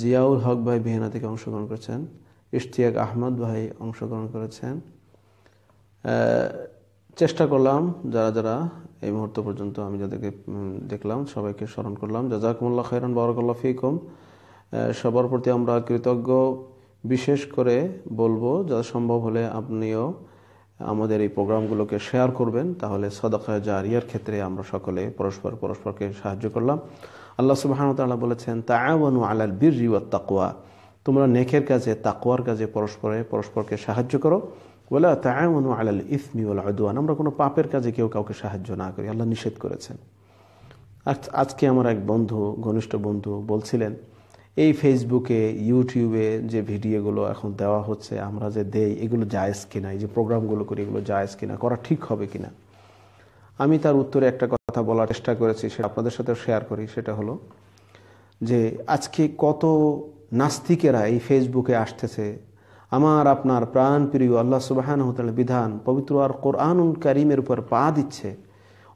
Speaker 1: জিয়াউল হক ভাই ভিয়েনা থেকে অংশগ্রহণ করেছেন ইশতিয়াক আহমদ ভাই অংশগ্রহণ করেছেন চেষ্টা করলাম যারা যারা এই মুহূর্ত পর্যন্ত আমি যাদেরকে দেখলাম সবাইকে স্মরণ করলাম জাজাকুমুল্লাহ খাইরান বরকুল্লা ফিকুম সবার প্রতি আমরা কৃতজ্ঞ বিশেষ করে বলবো যা সম্ভব হলে আপনিও আমাদের এই প্রোগ্রামগুলোকে শেয়ার করবেন তাহলে সদাকা জারিয়ার ক্ষেত্রে আমরা সকলে পরস্পর পরস্পরকে সাহায্য করলাম আল্লাহ সুবাহানতাল্লাহ বলেছেন তা আওয়ানু আলাল বীর তাকুয়া তোমরা নেখের কাজে তাকুয়ার কাজে পরস্পরে পরস্পরকে সাহায্য করো বলে তা আওয়ানু আলাল ইসমি ওলা আদুয়ান আমরা কোনো পাপের কাজে কেউ কাউকে সাহায্য না করি আল্লাহ নিষেধ করেছেন আজকে আমার এক বন্ধু ঘনিষ্ঠ বন্ধু বলছিলেন এই ফেসবুকে ইউটিউবে যে ভিডিওগুলো এখন দেওয়া হচ্ছে আমরা যে দেই এগুলো জায়েজ কিনা এই যে প্রোগ্রামগুলো করি এগুলো জায়েজ কিনা করা ঠিক হবে কিনা আমি তার উত্তরে একটা কথা বলার চেষ্টা করেছি সেটা আপনাদের সাথে শেয়ার করি সেটা হলো যে আজকে কত নাস্তিকেরা এই ফেসবুকে আসতেছে আমার আপনার প্রাণ প্রিয় আল্লাহ সুবাহান হতাল বিধান পবিত্র আর কোরআনুল করিমের উপর পা দিচ্ছে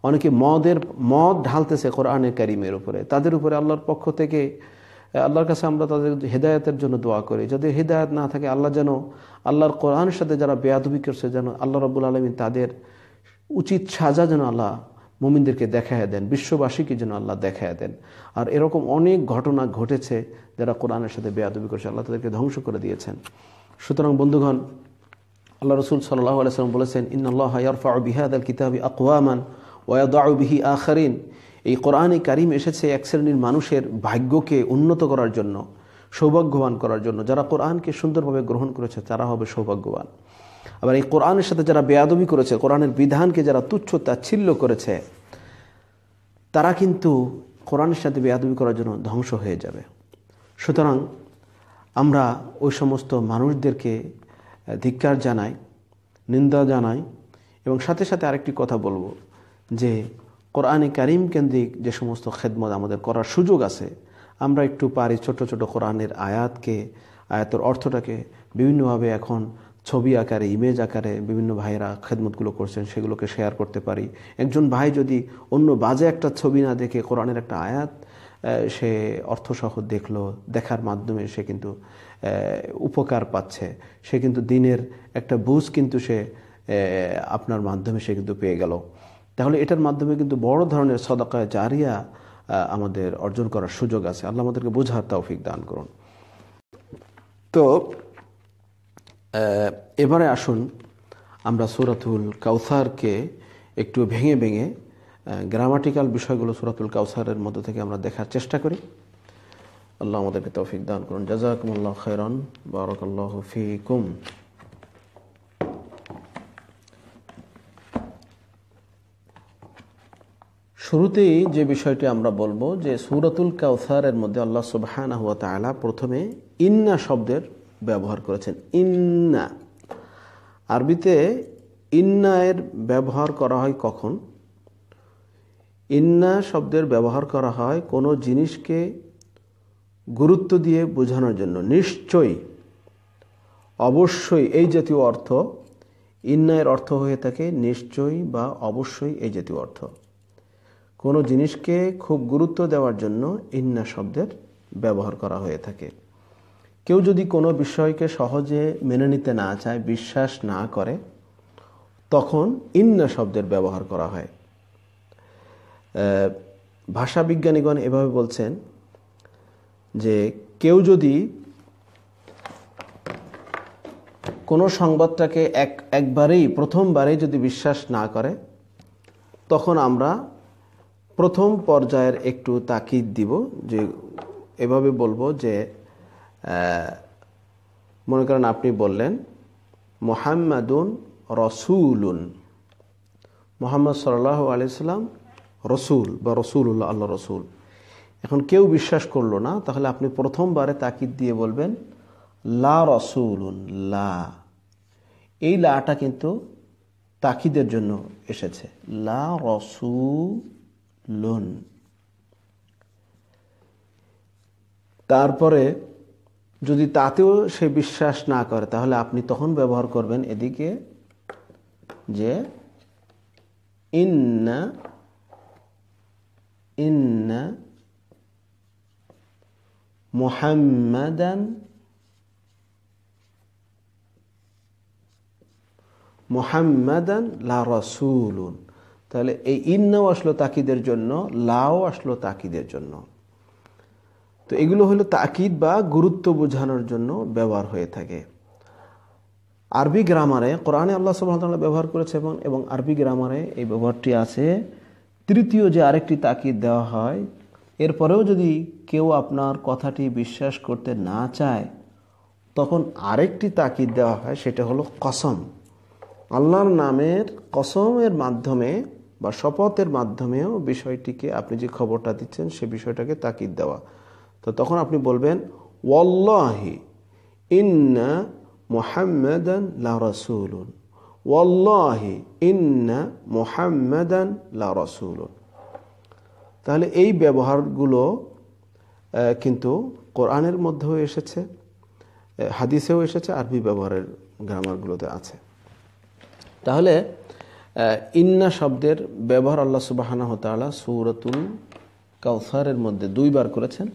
Speaker 1: অনেকে মদের মদ ঢালতেছে কোরআনে করিমের উপরে তাদের উপরে আল্লাহর পক্ষ থেকে আল্লাহর কাছে আমরা তাদের হেদায়তের জন্য দোয়া করি যদি হেদায়ত না থাকে আল্লাহ যেন আল্লাহর কোরআনের সাথে যারা বেয়াদবি করছে যেন আল্লাহ রবুল আলমী তাদের উচিত সাজা যেন আল্লাহ মুমিনদেরকে দেখায় দেন বিশ্ববাসীকে যেন আল্লাহ দেখায় দেন আর এরকম অনেক ঘটনা ঘটেছে যারা কোরআনের সাথে বেয়াদবি করেছে আল্লাহ তাদেরকে ধ্বংস করে দিয়েছেন সুতরাং বন্ধুগণ আল্লাহ রসুল সাল্লাহ আলাইসালাম বলেছেন ইন্নআল্লাহ ইয়ারফা বিহাদ আল কিতাবি আকওয়ামান ওয়াদাউ আখারিন এই কোরআনে কারিম এসেছে এক শ্রেণীর মানুষের ভাগ্যকে উন্নত করার জন্য সৌভাগ্যবান করার জন্য যারা কোরআনকে সুন্দরভাবে গ্রহণ করেছে তারা হবে সৌভাগ্যবান আবার এই কোরআনের সাথে যারা বেয়াদবি করেছে কোরআনের বিধানকে যারা তুচ্ছ তাচ্ছিল্য করেছে তারা কিন্তু কোরআনের সাথে বেয়াদবি করার জন্য ধ্বংস হয়ে যাবে সুতরাং আমরা ওই সমস্ত মানুষদেরকে ধিক্কার জানাই নিন্দা জানাই এবং সাথে সাথে আরেকটি কথা বলবো যে কোরআনে কারিম কেন্দ্রিক যে সমস্ত খেদমত আমাদের করার সুযোগ আছে আমরা একটু পারি ছোট ছোট কোরআনের আয়াতকে আয়াতের অর্থটাকে বিভিন্নভাবে এখন ছবি আকারে ইমেজ আকারে বিভিন্ন ভাইরা খেদমতগুলো করছেন সেগুলোকে শেয়ার করতে পারি একজন ভাই যদি অন্য বাজে একটা ছবি না দেখে কোরআনের একটা আয়াত সে অর্থসহ দেখলো দেখার মাধ্যমে সে কিন্তু উপকার পাচ্ছে সে কিন্তু দিনের একটা বুঝ কিন্তু সে আপনার মাধ্যমে সে কিন্তু পেয়ে গেল তাহলে এটার মাধ্যমে কিন্তু বড় ধরনের সদকায় জারিয়া আমাদের অর্জন করার সুযোগ আছে আল্লাহ আমাদেরকে বোঝার তৌফিক দান করুন তো এবারে আসুন আমরা সুরাতুল কাউসারকে একটু ভেঙে ভেঙে গ্রামাটিক্যাল বিষয়গুলো সুরাতুল কাউসারের মধ্যে থেকে আমরা দেখার চেষ্টা করি আল্লাহ আমাদেরকে তৌফিক দান করুন জাজাকুমুল্লাহ খেরন বারকাল্লাহ ফিকুম শুরুতেই যে বিষয়টি আমরা বলবো যে সুরাতুল কাউসারের মধ্যে আল্লাহ সুবাহ প্রথমে ইন্না শব্দের ব্যবহার করেছেন ইন্না আরবিতে ইন্না এর ব্যবহার করা হয় কখন ইন্না শব্দের ব্যবহার করা হয় কোনো জিনিসকে গুরুত্ব দিয়ে বোঝানোর জন্য নিশ্চয়ই অবশ্যই এই জাতীয় অর্থ ইন্নায়ের অর্থ হয়ে থাকে নিশ্চয়ই বা অবশ্যই এই জাতীয় অর্থ কোনো জিনিসকে খুব গুরুত্ব দেওয়ার জন্য ইন্না শব্দের ব্যবহার করা হয়ে থাকে কেউ যদি কোনো বিষয়কে সহজে মেনে নিতে না চায় বিশ্বাস না করে তখন ইন্না শব্দের ব্যবহার করা হয় ভাষাবিজ্ঞানীগণ এভাবে বলছেন যে কেউ যদি কোনো সংবাদটাকে এক একবারেই প্রথমবারেই যদি বিশ্বাস না করে তখন আমরা প্রথম পর্যায়ের একটু তাকিদ দিব যে এভাবে বলবো যে মনে করেন আপনি বললেন মোহাম্মাদুন রসুলুন মোহাম্মদ সাল্লাহ আলিয়াল্লাম রসুল বা রসুল্লাহ আল্লাহ রসুল এখন কেউ বিশ্বাস করলো না তাহলে আপনি প্রথমবারে তাকিদ দিয়ে বলবেন লা রসুলুন লা এই লাটা কিন্তু তাকিদের জন্য এসেছে লা রসুলুন তারপরে যদি তাতেও সে বিশ্বাস না করে তাহলে আপনি তখন ব্যবহার করবেন এদিকে যে ইন্না ইন্না মোহাম্মদান মোহাম্মদান লা রসুলুন তাহলে এই ইন্নাও আসলো তাকিদের জন্য লাও আসলো তাকিদের জন্য তো এগুলো হলো তাকিদ বা গুরুত্ব বোঝানোর জন্য ব্যবহার হয়ে থাকে আরবি গ্রামারে কোরআনে আল্লাহ সুবাহ ব্যবহার করেছে এবং এবং আরবি গ্রামারে এই ব্যবহারটি আছে তৃতীয় যে আরেকটি তাকিদ দেওয়া হয় এরপরেও যদি কেউ আপনার কথাটি বিশ্বাস করতে না চায় তখন আরেকটি তাকিদ দেওয়া হয় সেটা হলো কসম আল্লাহর নামের কসমের মাধ্যমে বা শপথের মাধ্যমেও বিষয়টিকে আপনি যে খবরটা দিচ্ছেন সে বিষয়টাকে তাকিদ দেওয়া তো তখন আপনি বলবেন ওয়াল্লাহি ইন্না মোহাম্মদান লা রসুলুন ওয়াল্লাহি ইন্না মোহাম্মদান লা রসুলুন তাহলে এই ব্যবহারগুলো কিন্তু কোরআনের মধ্যেও এসেছে হাদিসেও এসেছে আরবি ব্যবহারের গ্রামারগুলোতে আছে তাহলে ইন্না শব্দের ব্যবহার আল্লাহ সুবাহানা হতালা সৌরতুল কাউসারের মধ্যে দুইবার করেছেন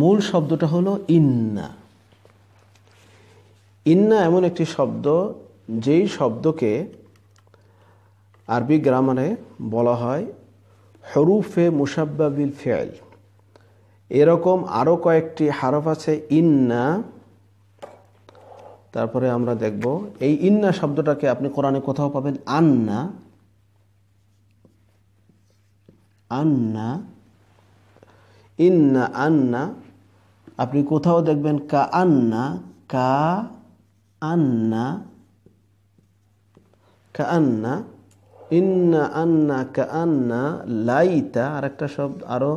Speaker 1: মূল শব্দটা হলো ইন্না ইন্না এমন একটি শব্দ যেই শব্দকে আরবি গ্রামারে বলা হয় হরুফে মুসাব্বাবিল ফেয়াল এরকম আরও কয়েকটি হারফ আছে ইন্না তারপরে আমরা দেখব এই ইন্না শব্দটাকে আপনি কোরআনে কোথাও পাবেন আন্না আন্না ইন্না আন্না আপনি কোথাও দেখবেন কা আন্না কা আন্না কা আন্না ইন্না আন্না কা আন্না লাইতা আর একটা শব্দ আরও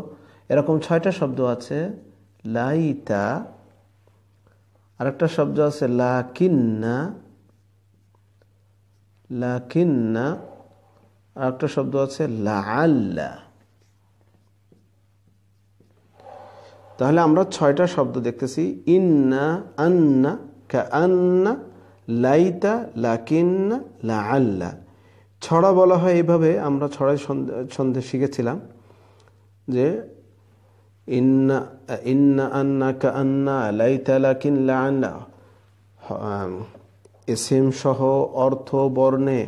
Speaker 1: এরকম ছয়টা শব্দ আছে লাইতা আরেকটা শব্দ আছে লাকিন্না লাকিন্না আরেকটা শব্দ আছে লা আল্লাহ তাহলে আমরা ছয়টা শব্দ দেখতেছি ইন্না আন্না কা আন্না লাইতা লাকিন্না লা আল্লা ছড়া বলা হয় এইভাবে আমরা ছড়ায় ছন্দে শিখেছিলাম যে ইন্না ইন্না আন্না কা আন্না লাইতা লাকিন লা আল্লা এসেম সহ অর্থ বর্ণে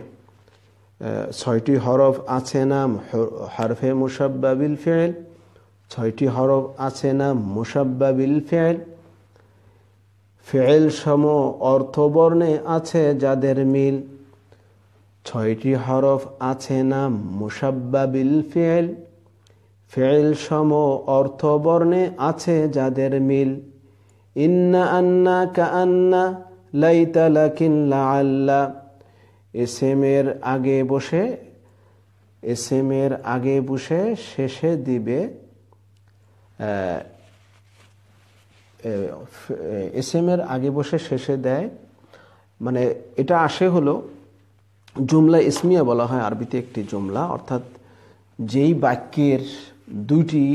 Speaker 1: ছয়টি হরফ আছে নাম হারফে মুসাব্বাবিল ফেল ছয়টি হরফ আছে না মুসাব্বা বিল ফেল ফেল সম অর্থবর্ণে আছে যাদের মিল ছয়টি হরফ আছে না মুসাব্বা বিল ফেল ফেল সম অর্থবর্ণে আছে যাদের মিল ইন্না আন্না কা আন্না লাইতা লাকিন এস এম এর আগে বসে এস এর আগে বসে শেষে দিবে এস এম এর আগে বসে শেষে দেয় মানে এটা আসে হলো জুমলা ইসমিয়া বলা হয় আরবিতে একটি জুমলা অর্থাৎ যেই বাক্যের দুইটি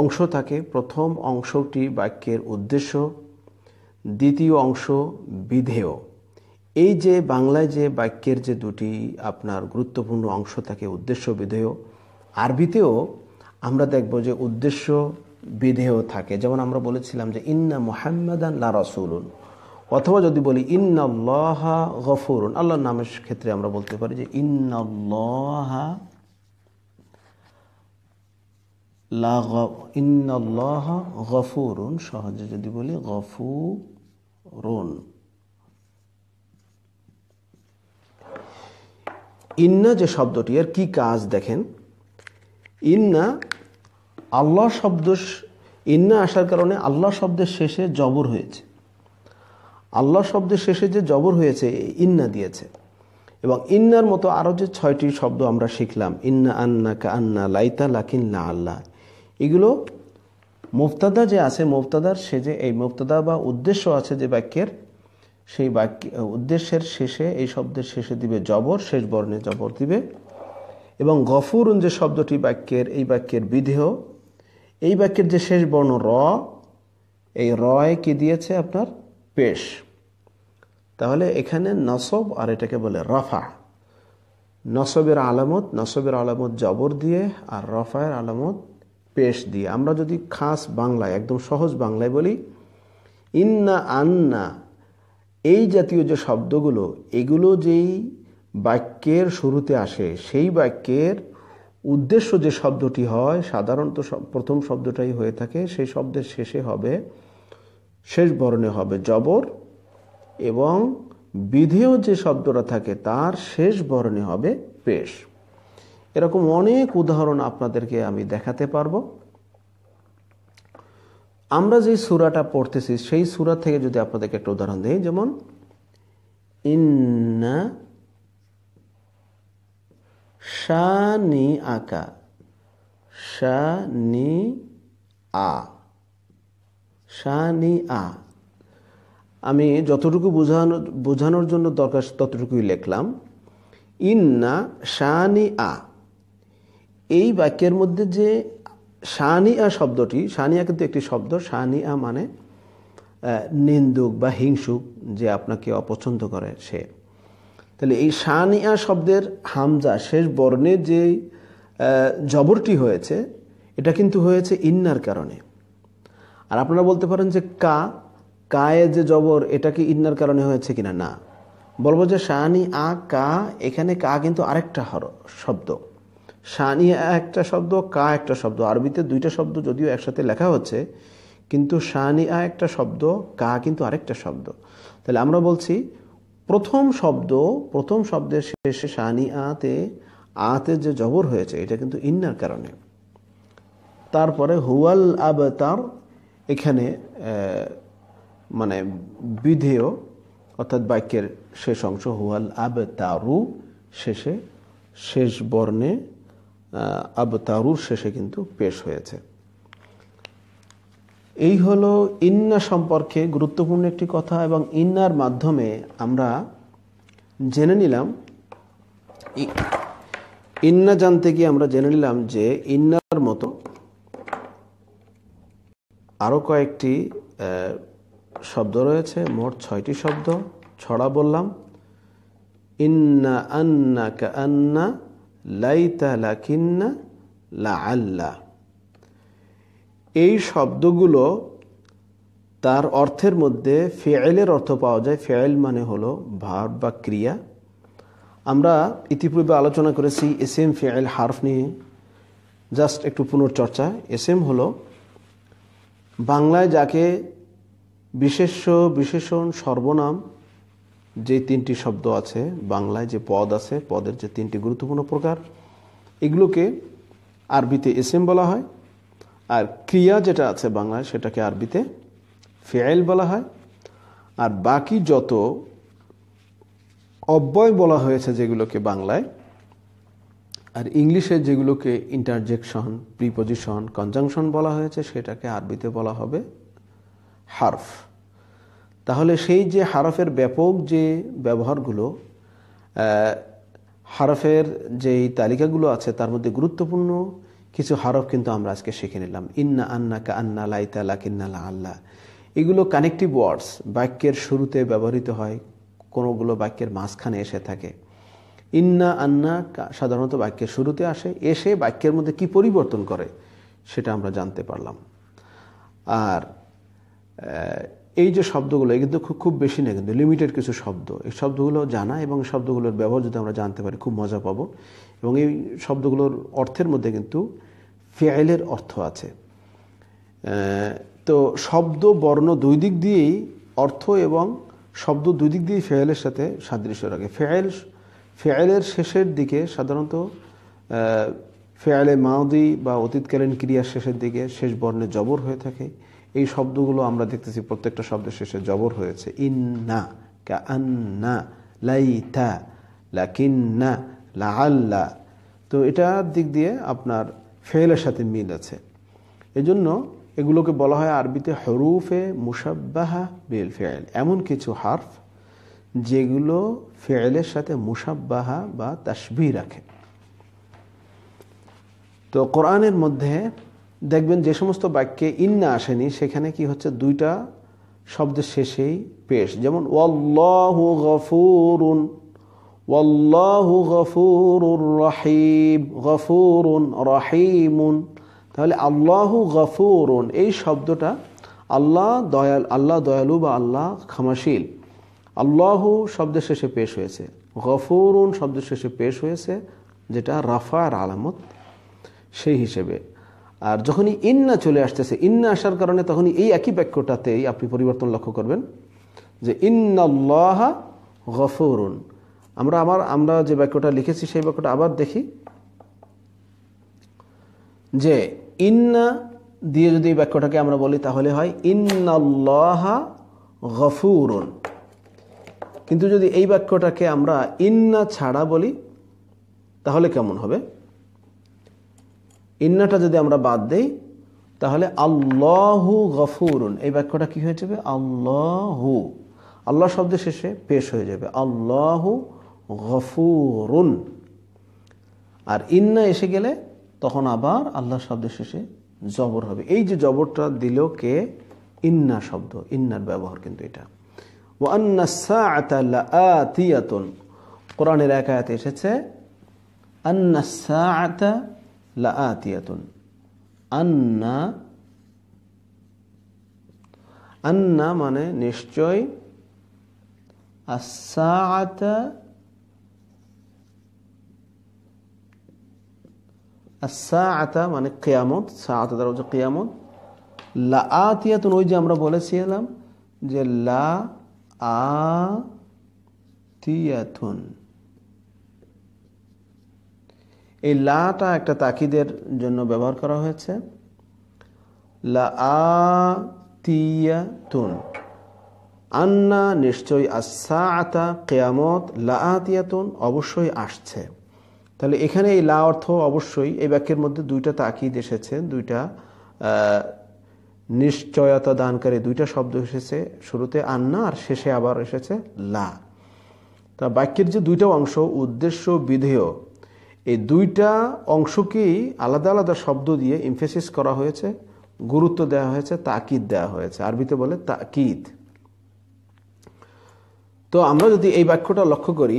Speaker 1: অংশ থাকে প্রথম অংশটি বাক্যের উদ্দেশ্য দ্বিতীয় অংশ বিধেয় এই যে বাংলায় যে বাক্যের যে দুটি আপনার গুরুত্বপূর্ণ অংশ থাকে উদ্দেশ্য বিধেয় আরবিতেও আমরা দেখব যে উদ্দেশ্য বিধেয় থাকে যেমন আমরা বলেছিলাম যে ইন্না মোহাম্মদান লা রসুলুন অথবা যদি বলি ইন্নাল্লাহা গফুরুন আল্লাহ নামের ক্ষেত্রে আমরা বলতে পারি যে ইন্নাল্লাহা লা গফুরুন সহজে যদি বলি গফুরুন ইন্না যে শব্দটি আর কি কাজ দেখেন ইন্না আল্লাহ শব্দ ইন্না আসার কারণে আল্লাহ শব্দের শেষে জবর হয়েছে আল্লাহ শব্দের শেষে যে জবর হয়েছে ইন্না দিয়েছে এবং ইন্নার মতো আরও যে ছয়টি শব্দ আমরা শিখলাম ইন্না আন্না কা আন্না লাইতা লাকিন্না আল্লাহ এগুলো মুফতাদা যে আছে মুফতাদার সে যে এই মুফতাদা বা উদ্দেশ্য আছে যে বাক্যের সেই বাক্য উদ্দেশ্যের শেষে এই শব্দের শেষে দিবে জবর শেষ বর্ণে জবর দিবে এবং গফুরুন যে শব্দটি বাক্যের এই বাক্যের বিধেয় এই বাক্যের যে শেষ বর্ণ র এই রয় কি দিয়েছে আপনার পেশ তাহলে এখানে নসব আর এটাকে বলে রফা নসবের আলামত নসবের আলামত জবর দিয়ে আর রফায়ের আলামত পেশ দিয়ে আমরা যদি খাস বাংলায় একদম সহজ বাংলায় বলি ইন্না আন্না এই জাতীয় যে শব্দগুলো এগুলো যেই বাক্যের শুরুতে আসে সেই বাক্যের উদ্দেশ্য যে শব্দটি হয় সাধারণত প্রথম শব্দটাই হয়ে থাকে সেই শব্দের শেষে হবে শেষ বর্ণে হবে জবর এবং বিধেয় যে শব্দটা থাকে তার শেষ বর্ণে হবে পেশ এরকম অনেক উদাহরণ আপনাদেরকে আমি দেখাতে পারবো আমরা যে সুরাটা পড়তেছি সেই সুরা থেকে যদি আপনাদেরকে একটা উদাহরণ দিই যেমন ইন্না সা নি আকা সা নি আ সা নি আ আমি যতটুকু বোঝানো বোঝানোর জন্য দরকার ততটুকুই লিখলাম ইন্না শানি আ এই বাক্যের মধ্যে যে শানি আ শব্দটি শানিয়া কিন্তু একটি শব্দ শানি আ মানে নিন্দুক বা হিংসুক যে আপনাকে অপছন্দ করে সে তাহলে এই শানিয়া শব্দের হামজা শেষ বর্ণের যে জবরটি হয়েছে এটা কিন্তু হয়েছে ইন্নার কারণে আর আপনারা বলতে পারেন যে কা কায়ে যে জবর এটা কি ইন্নার কারণে হয়েছে কিনা না বলবো যে শাহানি আ কা এখানে কা কিন্তু আরেকটা হর শব্দ শাহানি একটা শব্দ কা একটা শব্দ আরবিতে দুইটা শব্দ যদিও একসাথে লেখা হচ্ছে কিন্তু শাহানি আ একটা শব্দ কা কিন্তু আরেকটা শব্দ তাহলে আমরা বলছি প্রথম শব্দ প্রথম শব্দের শেষে সানি আতে আতে যে জবর হয়েছে এটা কিন্তু ইন্নার কারণে তারপরে হুয়াল তার এখানে মানে বিধেয় অর্থাৎ বাক্যের শেষ অংশ হুয়াল তারু শেষে শেষ বর্ণে আবতারুর শেষে কিন্তু পেশ হয়েছে এই হলো ইন্না সম্পর্কে গুরুত্বপূর্ণ একটি কথা এবং ইন্নার মাধ্যমে আমরা জেনে নিলাম ইন্না জানতে গিয়ে আমরা জেনে নিলাম যে ইন্নার মতো আরও কয়েকটি শব্দ রয়েছে মোট ছয়টি শব্দ ছড়া বললাম ইন্না আন্না কান্না আন্না লাইতা লাকিন্না লা আল্লাহ এই শব্দগুলো তার অর্থের মধ্যে ফেয়েলের অর্থ পাওয়া যায় ফেয়েল মানে হলো ভাব বা ক্রিয়া আমরা ইতিপূর্বে আলোচনা করেছি এস এম ফেয়েল হার্ফ নিয়ে জাস্ট একটু পুনর্চর্চা এস এম হলো বাংলায় যাকে বিশেষ্য বিশেষণ সর্বনাম যে তিনটি শব্দ আছে বাংলায় যে পদ আছে পদের যে তিনটি গুরুত্বপূর্ণ প্রকার এগুলোকে আরবিতে এস এম বলা হয় আর ক্রিয়া যেটা আছে বাংলায় সেটাকে আরবিতে ফেয়েল বলা হয় আর বাকি যত অব্যয় বলা হয়েছে যেগুলোকে বাংলায় আর ইংলিশে যেগুলোকে ইন্টারজেকশন প্রিপোজিশন কনজাংশন বলা হয়েছে সেটাকে আরবিতে বলা হবে হারফ তাহলে সেই যে হারফের ব্যাপক যে ব্যবহারগুলো হারফের যেই তালিকাগুলো আছে তার মধ্যে গুরুত্বপূর্ণ কিছু হরফ কিন্তু আমরা আজকে শিখে নিলাম ইন্না আন্না কা আন্না লাইতা লাকিন্নালা আল্লাহ এগুলো কানেক্টিভ ওয়ার্ডস বাক্যের শুরুতে ব্যবহৃত হয় কোনোগুলো বাক্যের মাঝখানে এসে থাকে ইন্না আন্না সাধারণত বাক্যের শুরুতে আসে এসে বাক্যের মধ্যে কি পরিবর্তন করে সেটা আমরা জানতে পারলাম আর এই যে শব্দগুলো কিন্তু খুব খুব বেশি না কিন্তু লিমিটেড কিছু শব্দ এই শব্দগুলো জানা এবং শব্দগুলোর ব্যবহার যদি আমরা জানতে পারি খুব মজা পাবো এবং এই শব্দগুলোর অর্থের মধ্যে কিন্তু ফেয়েলের অর্থ আছে তো শব্দ বর্ণ দুই দিক দিয়েই অর্থ এবং শব্দ দুই দিক দিয়েই ফেয়েলের সাথে সাদৃশ্য রাখে ফেয়েল ফেয়েলের শেষের দিকে সাধারণত ফেয়ালে মাউদি বা অতীতকালীন ক্রিয়ার শেষের দিকে শেষ বর্ণে জবর হয়ে থাকে এই শব্দগুলো আমরা দেখতেছি প্রত্যেকটা শব্দের শেষে জবর হয়েছে ইন্না কা আন্না লাইতা লাকিন্না লা তো এটার দিক দিয়ে আপনার ফেলের সাথে মিল আছে এজন্য এগুলোকে বলা হয় আরবিতে হরুফে মুসাব্বাহা বেল ফেল এমন কিছু হার্ফ যেগুলো ফেলের সাথে মুসাব্বাহা বা তাসবি রাখে তো কোরআনের মধ্যে দেখবেন যে সমস্ত বাক্যে ইন্না আসেনি সেখানে কি হচ্ছে দুইটা শব্দের শেষেই পেশ যেমন ওয়াল্লাহু গফুরুন والله غفور রহিম গফুরুন রহিমুন তাহলে আল্লাহ গফুরুন এই শব্দটা আল্লাহ দয়াল আল্লাহ দয়ালু বা আল্লাহ খামাশীল আল্লাহ শব্দের শেষে পেশ হয়েছে গফুরুন শব্দের শেষে পেশ হয়েছে যেটা রাফার আলামত সেই হিসেবে আর যখনই ইন্না চলে আসতেছে ইন্না আসার কারণে তখনই এই একই বাক্যটাতেই আপনি পরিবর্তন লক্ষ্য করবেন যে আল্লাহ গফুরুন আমরা আমার আমরা যে বাক্যটা লিখেছি সেই বাক্যটা আবার দেখি যে ইন্না দিয়ে যদি এই বাক্যটাকে আমরা বলি তাহলে হয় ইন্নাল্লাহা গফুরন কিন্তু যদি এই বাক্যটাকে আমরা ইন্না ছাড়া বলি তাহলে কেমন হবে ইন্নাটা যদি আমরা বাদ দেই তাহলে আল্লাহু গফুরুন এই বাক্যটা কি হয়ে যাবে আল্লাহু আল্লাহ শব্দের শেষে পেশ হয়ে যাবে আল্লাহু গফুরুন আর ইন্না এসে গেলে তখন আবার আল্লাহ শব্দের শেষে জবর হবে এই যে জবরটা দিল কে ইন্না শব্দ ইন্নার ব্যবহার কিন্তু এটা ও আন্না সাতিয়াতন কোরআনের একায়াতে এসেছে আন্না আন্না আন্না মানে নিশ্চয় আসাআতা আর সা আতা মানে কেয়ামত সা হচ্ছে কেয়ামত লা আতিয়াতুন ওই যে আমরা বলেছিলাম যে লা আতিয়াতুন এই লাটা একটা তাকিদের জন্য ব্যবহার করা হয়েছে লা আতিয়াতুন আন্না নিশ্চয়ই আসা আতা কেয়ামত লা আতিয়াতুন অবশ্যই আসছে তাহলে এখানে এই লা অর্থ অবশ্যই এই বাক্যের মধ্যে দুইটা তাকিদ এসেছে দুইটা নিশ্চয়তা দানকারী দুইটা শব্দ এসেছে শুরুতে আন্না আর শেষে আবার এসেছে লা তা বাক্যের যে দুইটা অংশ উদ্দেশ্য বিধেয় এই দুইটা অংশকেই আলাদা আলাদা শব্দ দিয়ে ইমফেসিস করা হয়েছে গুরুত্ব দেওয়া হয়েছে তাকিদ দেওয়া হয়েছে আরবিতে বলে তাকিদ তো আমরা যদি এই বাক্যটা লক্ষ্য করি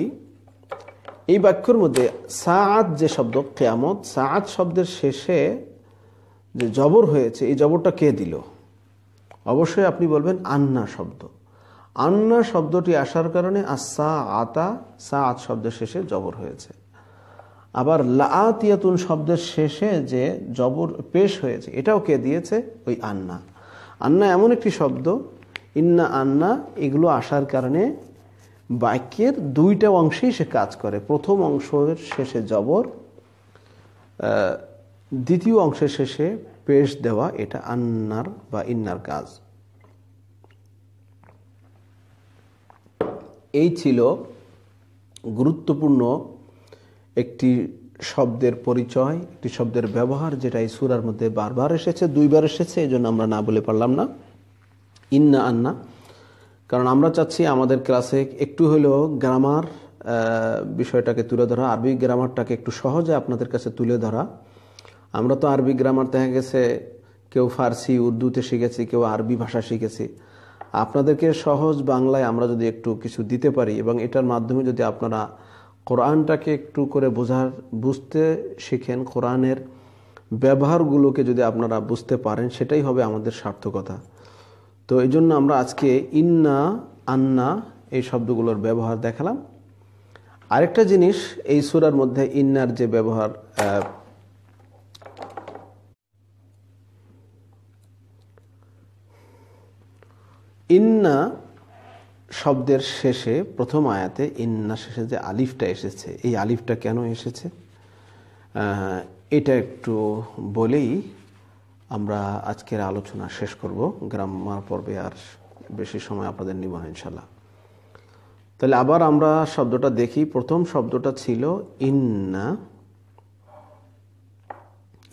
Speaker 1: এই বাক্যর মধ্যে সাত যে শব্দ কেয়ামত সাত শব্দের শেষে যে জবর হয়েছে এই জবরটা কে দিল অবশ্যই আপনি বলবেন আন্না শব্দ আন্না শব্দটি আসার কারণে আসা আতা সা আত শব্দের শেষে জবর হয়েছে আবার লাতিয়াতুন শব্দের শেষে যে জবর পেশ হয়েছে এটাও কে দিয়েছে ওই আন্না আন্না এমন একটি শব্দ ইন্না আন্না এগুলো আসার কারণে বাক্যের দুইটা অংশেই সে কাজ করে প্রথম অংশের শেষে জবর দ্বিতীয় অংশের শেষে পেশ দেওয়া এটা আন্নার বা ইন্নার কাজ এই ছিল গুরুত্বপূর্ণ একটি শব্দের পরিচয় একটি শব্দের ব্যবহার যেটা এই সুরার মধ্যে বারবার এসেছে দুইবার এসেছে এই জন্য আমরা না বলে পারলাম না ইন্না আন্না কারণ আমরা চাচ্ছি আমাদের ক্লাসে একটু হলেও গ্রামার বিষয়টাকে তুলে ধরা আরবি গ্রামারটাকে একটু সহজে আপনাদের কাছে তুলে ধরা আমরা তো আরবি গ্রামার দেখা গেছে কেউ ফার্সি উর্দুতে শিখেছি কেউ আরবি ভাষা শিখেছি আপনাদেরকে সহজ বাংলায় আমরা যদি একটু কিছু দিতে পারি এবং এটার মাধ্যমে যদি আপনারা কোরআনটাকে একটু করে বোঝার বুঝতে শিখেন কোরআনের ব্যবহারগুলোকে যদি আপনারা বুঝতে পারেন সেটাই হবে আমাদের সার্থকতা তো এই জন্য আমরা আজকে ইন্না আন্না এই শব্দগুলোর ব্যবহার দেখালাম আরেকটা জিনিস এই সুরার মধ্যে ইন্নার যে ব্যবহার ইন্না শব্দের শেষে প্রথম আয়াতে ইন্না শেষে যে আলিফটা এসেছে এই আলিফটা কেন এসেছে এটা একটু বলেই আমরা আজকের আলোচনা শেষ করব গ্রামার পর্বে আর বেশি সময় আপনাদের নিব ইনশাল্লাহ তাহলে আবার আমরা শব্দটা দেখি প্রথম শব্দটা ছিল ইন্না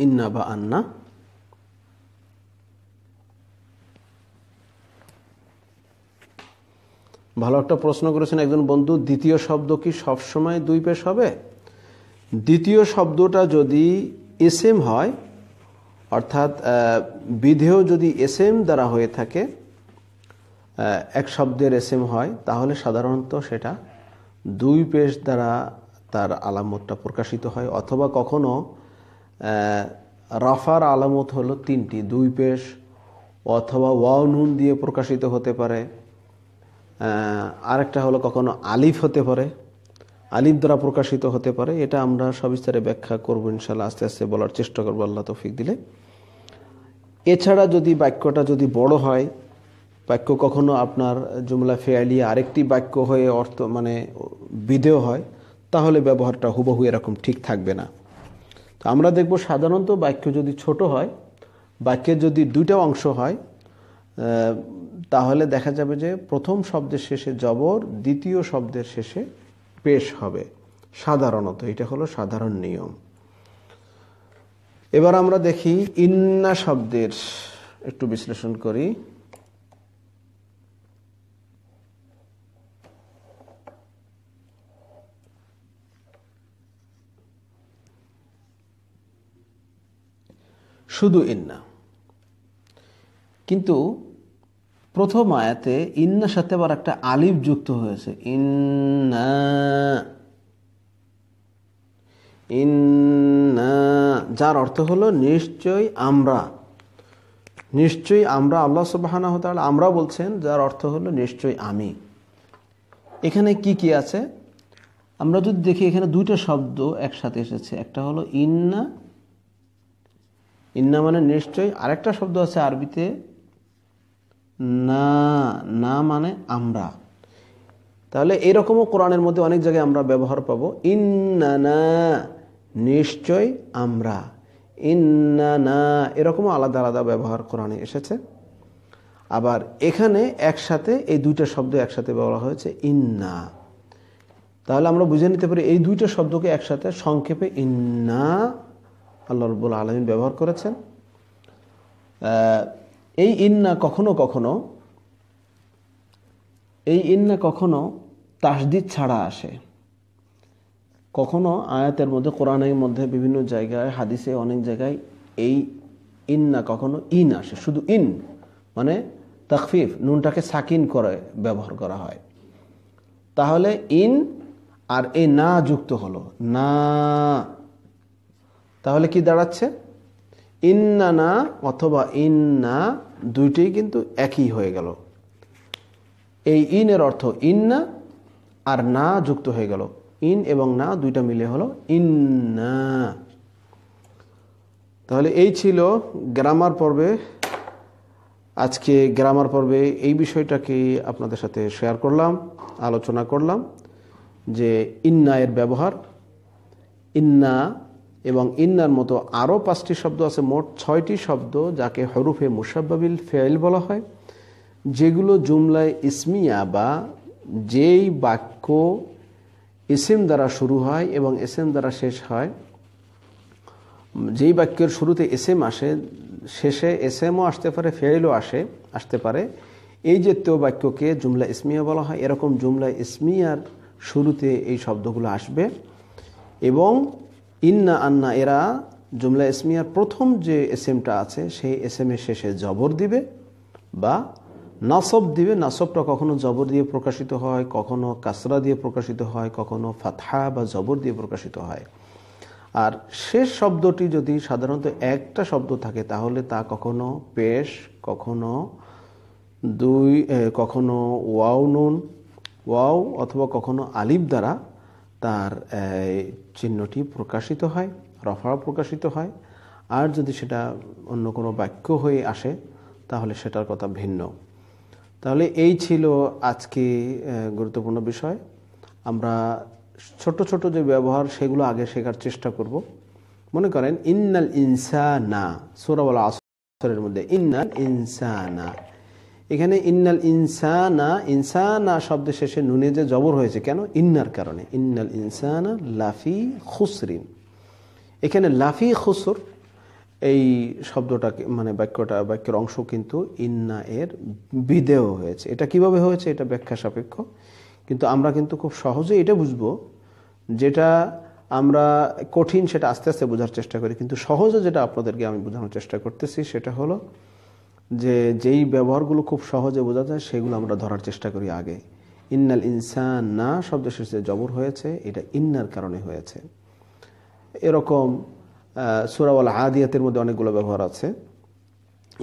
Speaker 1: ইন্না বা আন্না ভালো একটা প্রশ্ন করেছেন একজন বন্ধু দ্বিতীয় শব্দ কি সবসময় দুই পেশ হবে দ্বিতীয় শব্দটা যদি এসএম হয় অর্থাৎ বিধেয় যদি এস এম দ্বারা হয়ে থাকে এক শব্দের এসএম হয় তাহলে সাধারণত সেটা দুই পেশ দ্বারা তার আলামতটা প্রকাশিত হয় অথবা কখনো রাফার আলামত হলো তিনটি দুই পেশ অথবা ওয়াও নুন দিয়ে প্রকাশিত হতে পারে আরেকটা হলো কখনো আলিফ হতে পারে আলিফ দ্বারা প্রকাশিত হতে পারে এটা আমরা সবিস্তারে ব্যাখ্যা করবো ইনশাল্লাহ আস্তে আস্তে বলার চেষ্টা করবো আল্লাহ তৌফিক দিলে এছাড়া যদি বাক্যটা যদি বড় হয় বাক্য কখনো আপনার জুমলা ফেয়ালিয়া আরেকটি বাক্য হয়ে অর্থ মানে বিদেয় হয় তাহলে ব্যবহারটা হুবহু এরকম ঠিক থাকবে না তো আমরা দেখব সাধারণত বাক্য যদি ছোট হয় বাক্যের যদি দুইটা অংশ হয় তাহলে দেখা যাবে যে প্রথম শব্দের শেষে জবর দ্বিতীয় শব্দের শেষে পেশ হবে সাধারণত এটা হলো সাধারণ নিয়ম এবার আমরা দেখি ইন্না শব্দের একটু বিশ্লেষণ করি শুধু ইন্না কিন্তু প্রথম আয়াতে ইন্নার সাথে আবার একটা আলিফ যুক্ত হয়েছে ইন্না যার অর্থ হলো নিশ্চয় আমরা নিশ্চয়ই আমরা আল্লাহ সুবাহানা হতাল আমরা বলছেন যার অর্থ হলো নিশ্চয় আমি এখানে কি কি আছে আমরা যদি দেখি এখানে দুইটা শব্দ একসাথে এসেছে একটা হলো ইন্না ইন্না মানে নিশ্চয় আরেকটা শব্দ আছে আরবিতে না না মানে আমরা তাহলে এরকমও কোরআনের মধ্যে অনেক জায়গায় আমরা ব্যবহার পাবো ইন্না না নিশ্চয় আমরা ইন্না না এরকম আলাদা আলাদা ব্যবহার কোরআনে এসেছে আবার এখানে একসাথে এই দুইটা শব্দ একসাথে বলা হয়েছে ইন্না তাহলে আমরা বুঝে নিতে পারি এই দুইটা শব্দকে একসাথে সংক্ষেপে ইন্না আল্লাহ রব্বুল আলমিন ব্যবহার করেছেন এই ইন্না কখনো কখনো এই ইন্না কখনো তাসদিদ ছাড়া আসে কখনো আয়াতের মধ্যে কোরআনের মধ্যে বিভিন্ন জায়গায় হাদিসে অনেক জায়গায় এই ইন না কখনো ইন আসে শুধু ইন মানে তাকফিফ নুনটাকে সাকিন করে ব্যবহার করা হয় তাহলে ইন আর এই না যুক্ত হলো না তাহলে কি দাঁড়াচ্ছে ইন্না না অথবা ইন্না দুইটি কিন্তু একই হয়ে গেল এই ইনের অর্থ ইন্না আর না যুক্ত হয়ে গেল ইন এবং না দুইটা মিলে হলো ইন্না তাহলে এই ছিল গ্রামার পর্বে আজকে গ্রামার পর্বে এই বিষয়টাকে আপনাদের সাথে শেয়ার করলাম আলোচনা করলাম যে ইন্না এর ব্যবহার ইন্না এবং ইন্নার মতো আরও পাঁচটি শব্দ আছে মোট ছয়টি শব্দ যাকে হরুফে মুসাব্বাবিল ফেল বলা হয় যেগুলো জুমলায় ইসমিয়া বা যেই বাক্য এসএম দ্বারা শুরু হয় এবং এসএম দ্বারা শেষ হয় যেই বাক্যের শুরুতে এসএম আসে শেষে এসএমও আসতে পারে ফেরিলও আসে আসতে পারে এই জাতীয় বাক্যকে জুমলা ইসমিয়া বলা হয় এরকম জুমলা ইসমিয়ার শুরুতে এই শব্দগুলো আসবে এবং ইন্না আন্না এরা জুমলা ইসমিয়ার প্রথম যে এসএমটা আছে সেই এসএমের শেষে জবর দিবে বা নাসব দিবে নাসবটা কখনো জবর দিয়ে প্রকাশিত হয় কখনো কাসরা দিয়ে প্রকাশিত হয় কখনো ফাথা বা জবর দিয়ে প্রকাশিত হয় আর শেষ শব্দটি যদি সাধারণত একটা শব্দ থাকে তাহলে তা কখনো পেশ কখনো দুই কখনো ওয়াও নুন ওয়াও অথবা কখনো আলিফ দ্বারা তার চিহ্নটি প্রকাশিত হয় রফা প্রকাশিত হয় আর যদি সেটা অন্য কোনো বাক্য হয়ে আসে তাহলে সেটার কথা ভিন্ন তাহলে এই ছিল আজকে গুরুত্বপূর্ণ বিষয় আমরা ছোট ছোট যে ব্যবহার সেগুলো আগে শেখার চেষ্টা করব মনে করেন ইন্নাল ইনসানা সোরাবল আসরের মধ্যে ইন্নাল ইনসানা এখানে ইন্নাল ইনসানা ইনসানা শব্দের শেষে নুনে যে জবর হয়েছে কেন ইন্নার কারণে ইন্নাল ইনসানা লাফি খুসরিন এখানে লাফি খুসর এই শব্দটাকে মানে বাক্যটা বাক্যের অংশ কিন্তু ইন্না এর বিদেয় হয়েছে এটা কিভাবে হয়েছে এটা ব্যাখ্যা সাপেক্ষ কিন্তু আমরা কিন্তু খুব সহজে এটা বুঝবো যেটা আমরা কঠিন সেটা আস্তে আস্তে বোঝার চেষ্টা করি কিন্তু সহজে যেটা আপনাদেরকে আমি বোঝানোর চেষ্টা করতেছি সেটা হলো যে যেই ব্যবহারগুলো খুব সহজে বোঝা যায় সেগুলো আমরা ধরার চেষ্টা করি আগে ইন্নাল ইনসান না শব্দ শেষে জবর হয়েছে এটা ইন্নার কারণে হয়েছে এরকম সুরাওয়াল আদিয়াতের মধ্যে অনেকগুলো ব্যবহার আছে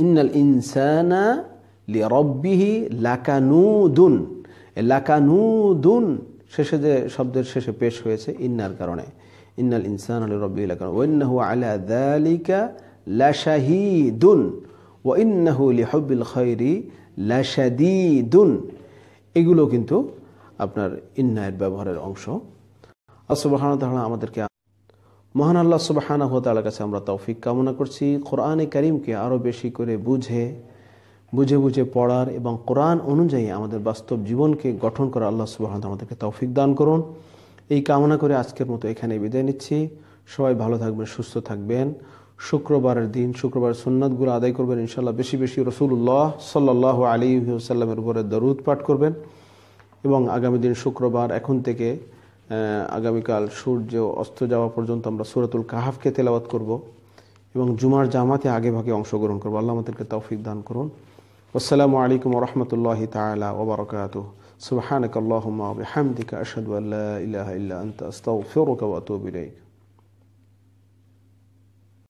Speaker 1: ইন্নাল ইনসানা লি রব্বিহি লাকানুদুন লাকানুদুন শেষে যে শব্দের শেষে পেশ হয়েছে ইন্নার কারণে ইন্নাল ইনসান আলী রব্বি লাকানু ওয়ান্নাহু আলা যালিকা লাশাহিদুন ওয়া ইন্নাহু লিহুব্বিল খৈরি লাশাদিদুন এগুলো কিন্তু আপনার ইন্নায়ের ব্যবহারের অংশ আসবাহান তাহলে আমাদেরকে মহান আল্লাহ সুবাহানা হতালার কাছে আমরা তৌফিক কামনা করছি কোরআনে করিমকে আরও বেশি করে বুঝে বুঝে বুঝে পড়ার এবং কোরআন অনুযায়ী আমাদের বাস্তব জীবনকে গঠন করা আল্লাহ সুবাহান আমাদেরকে তৌফিক দান করুন এই কামনা করে আজকের মতো এখানে বিদায় নিচ্ছি সবাই ভালো থাকবেন সুস্থ থাকবেন শুক্রবারের দিন শুক্রবার সুন্নাতগুলো আদায় করবেন ইনশাল্লাহ বেশি বেশি রসুল্লাহ সাল্লাহ আলী সাল্লামের উপরে দরুদ পাঠ করবেন এবং আগামী দিন শুক্রবার এখন থেকে আগামীকাল সূর্য অস্ত যাওয়া পর্যন্ত আমরা সুরাতুল কাহাফকে তেলাওয়াত করব এবং জুমার জামাতে আগে ভাগে অংশগ্রহণ করবো আল্লাহ আমাদেরকে তৌফিক দান করুন আসসালামু আলাইকুম রহমতুল্লাহি তালা ওবরকাত সুবাহানক হামদিকা আশহাদু আল্লাহ ইলাহা ইল্লা আনতা আস্তাগফিরুকা ওয়া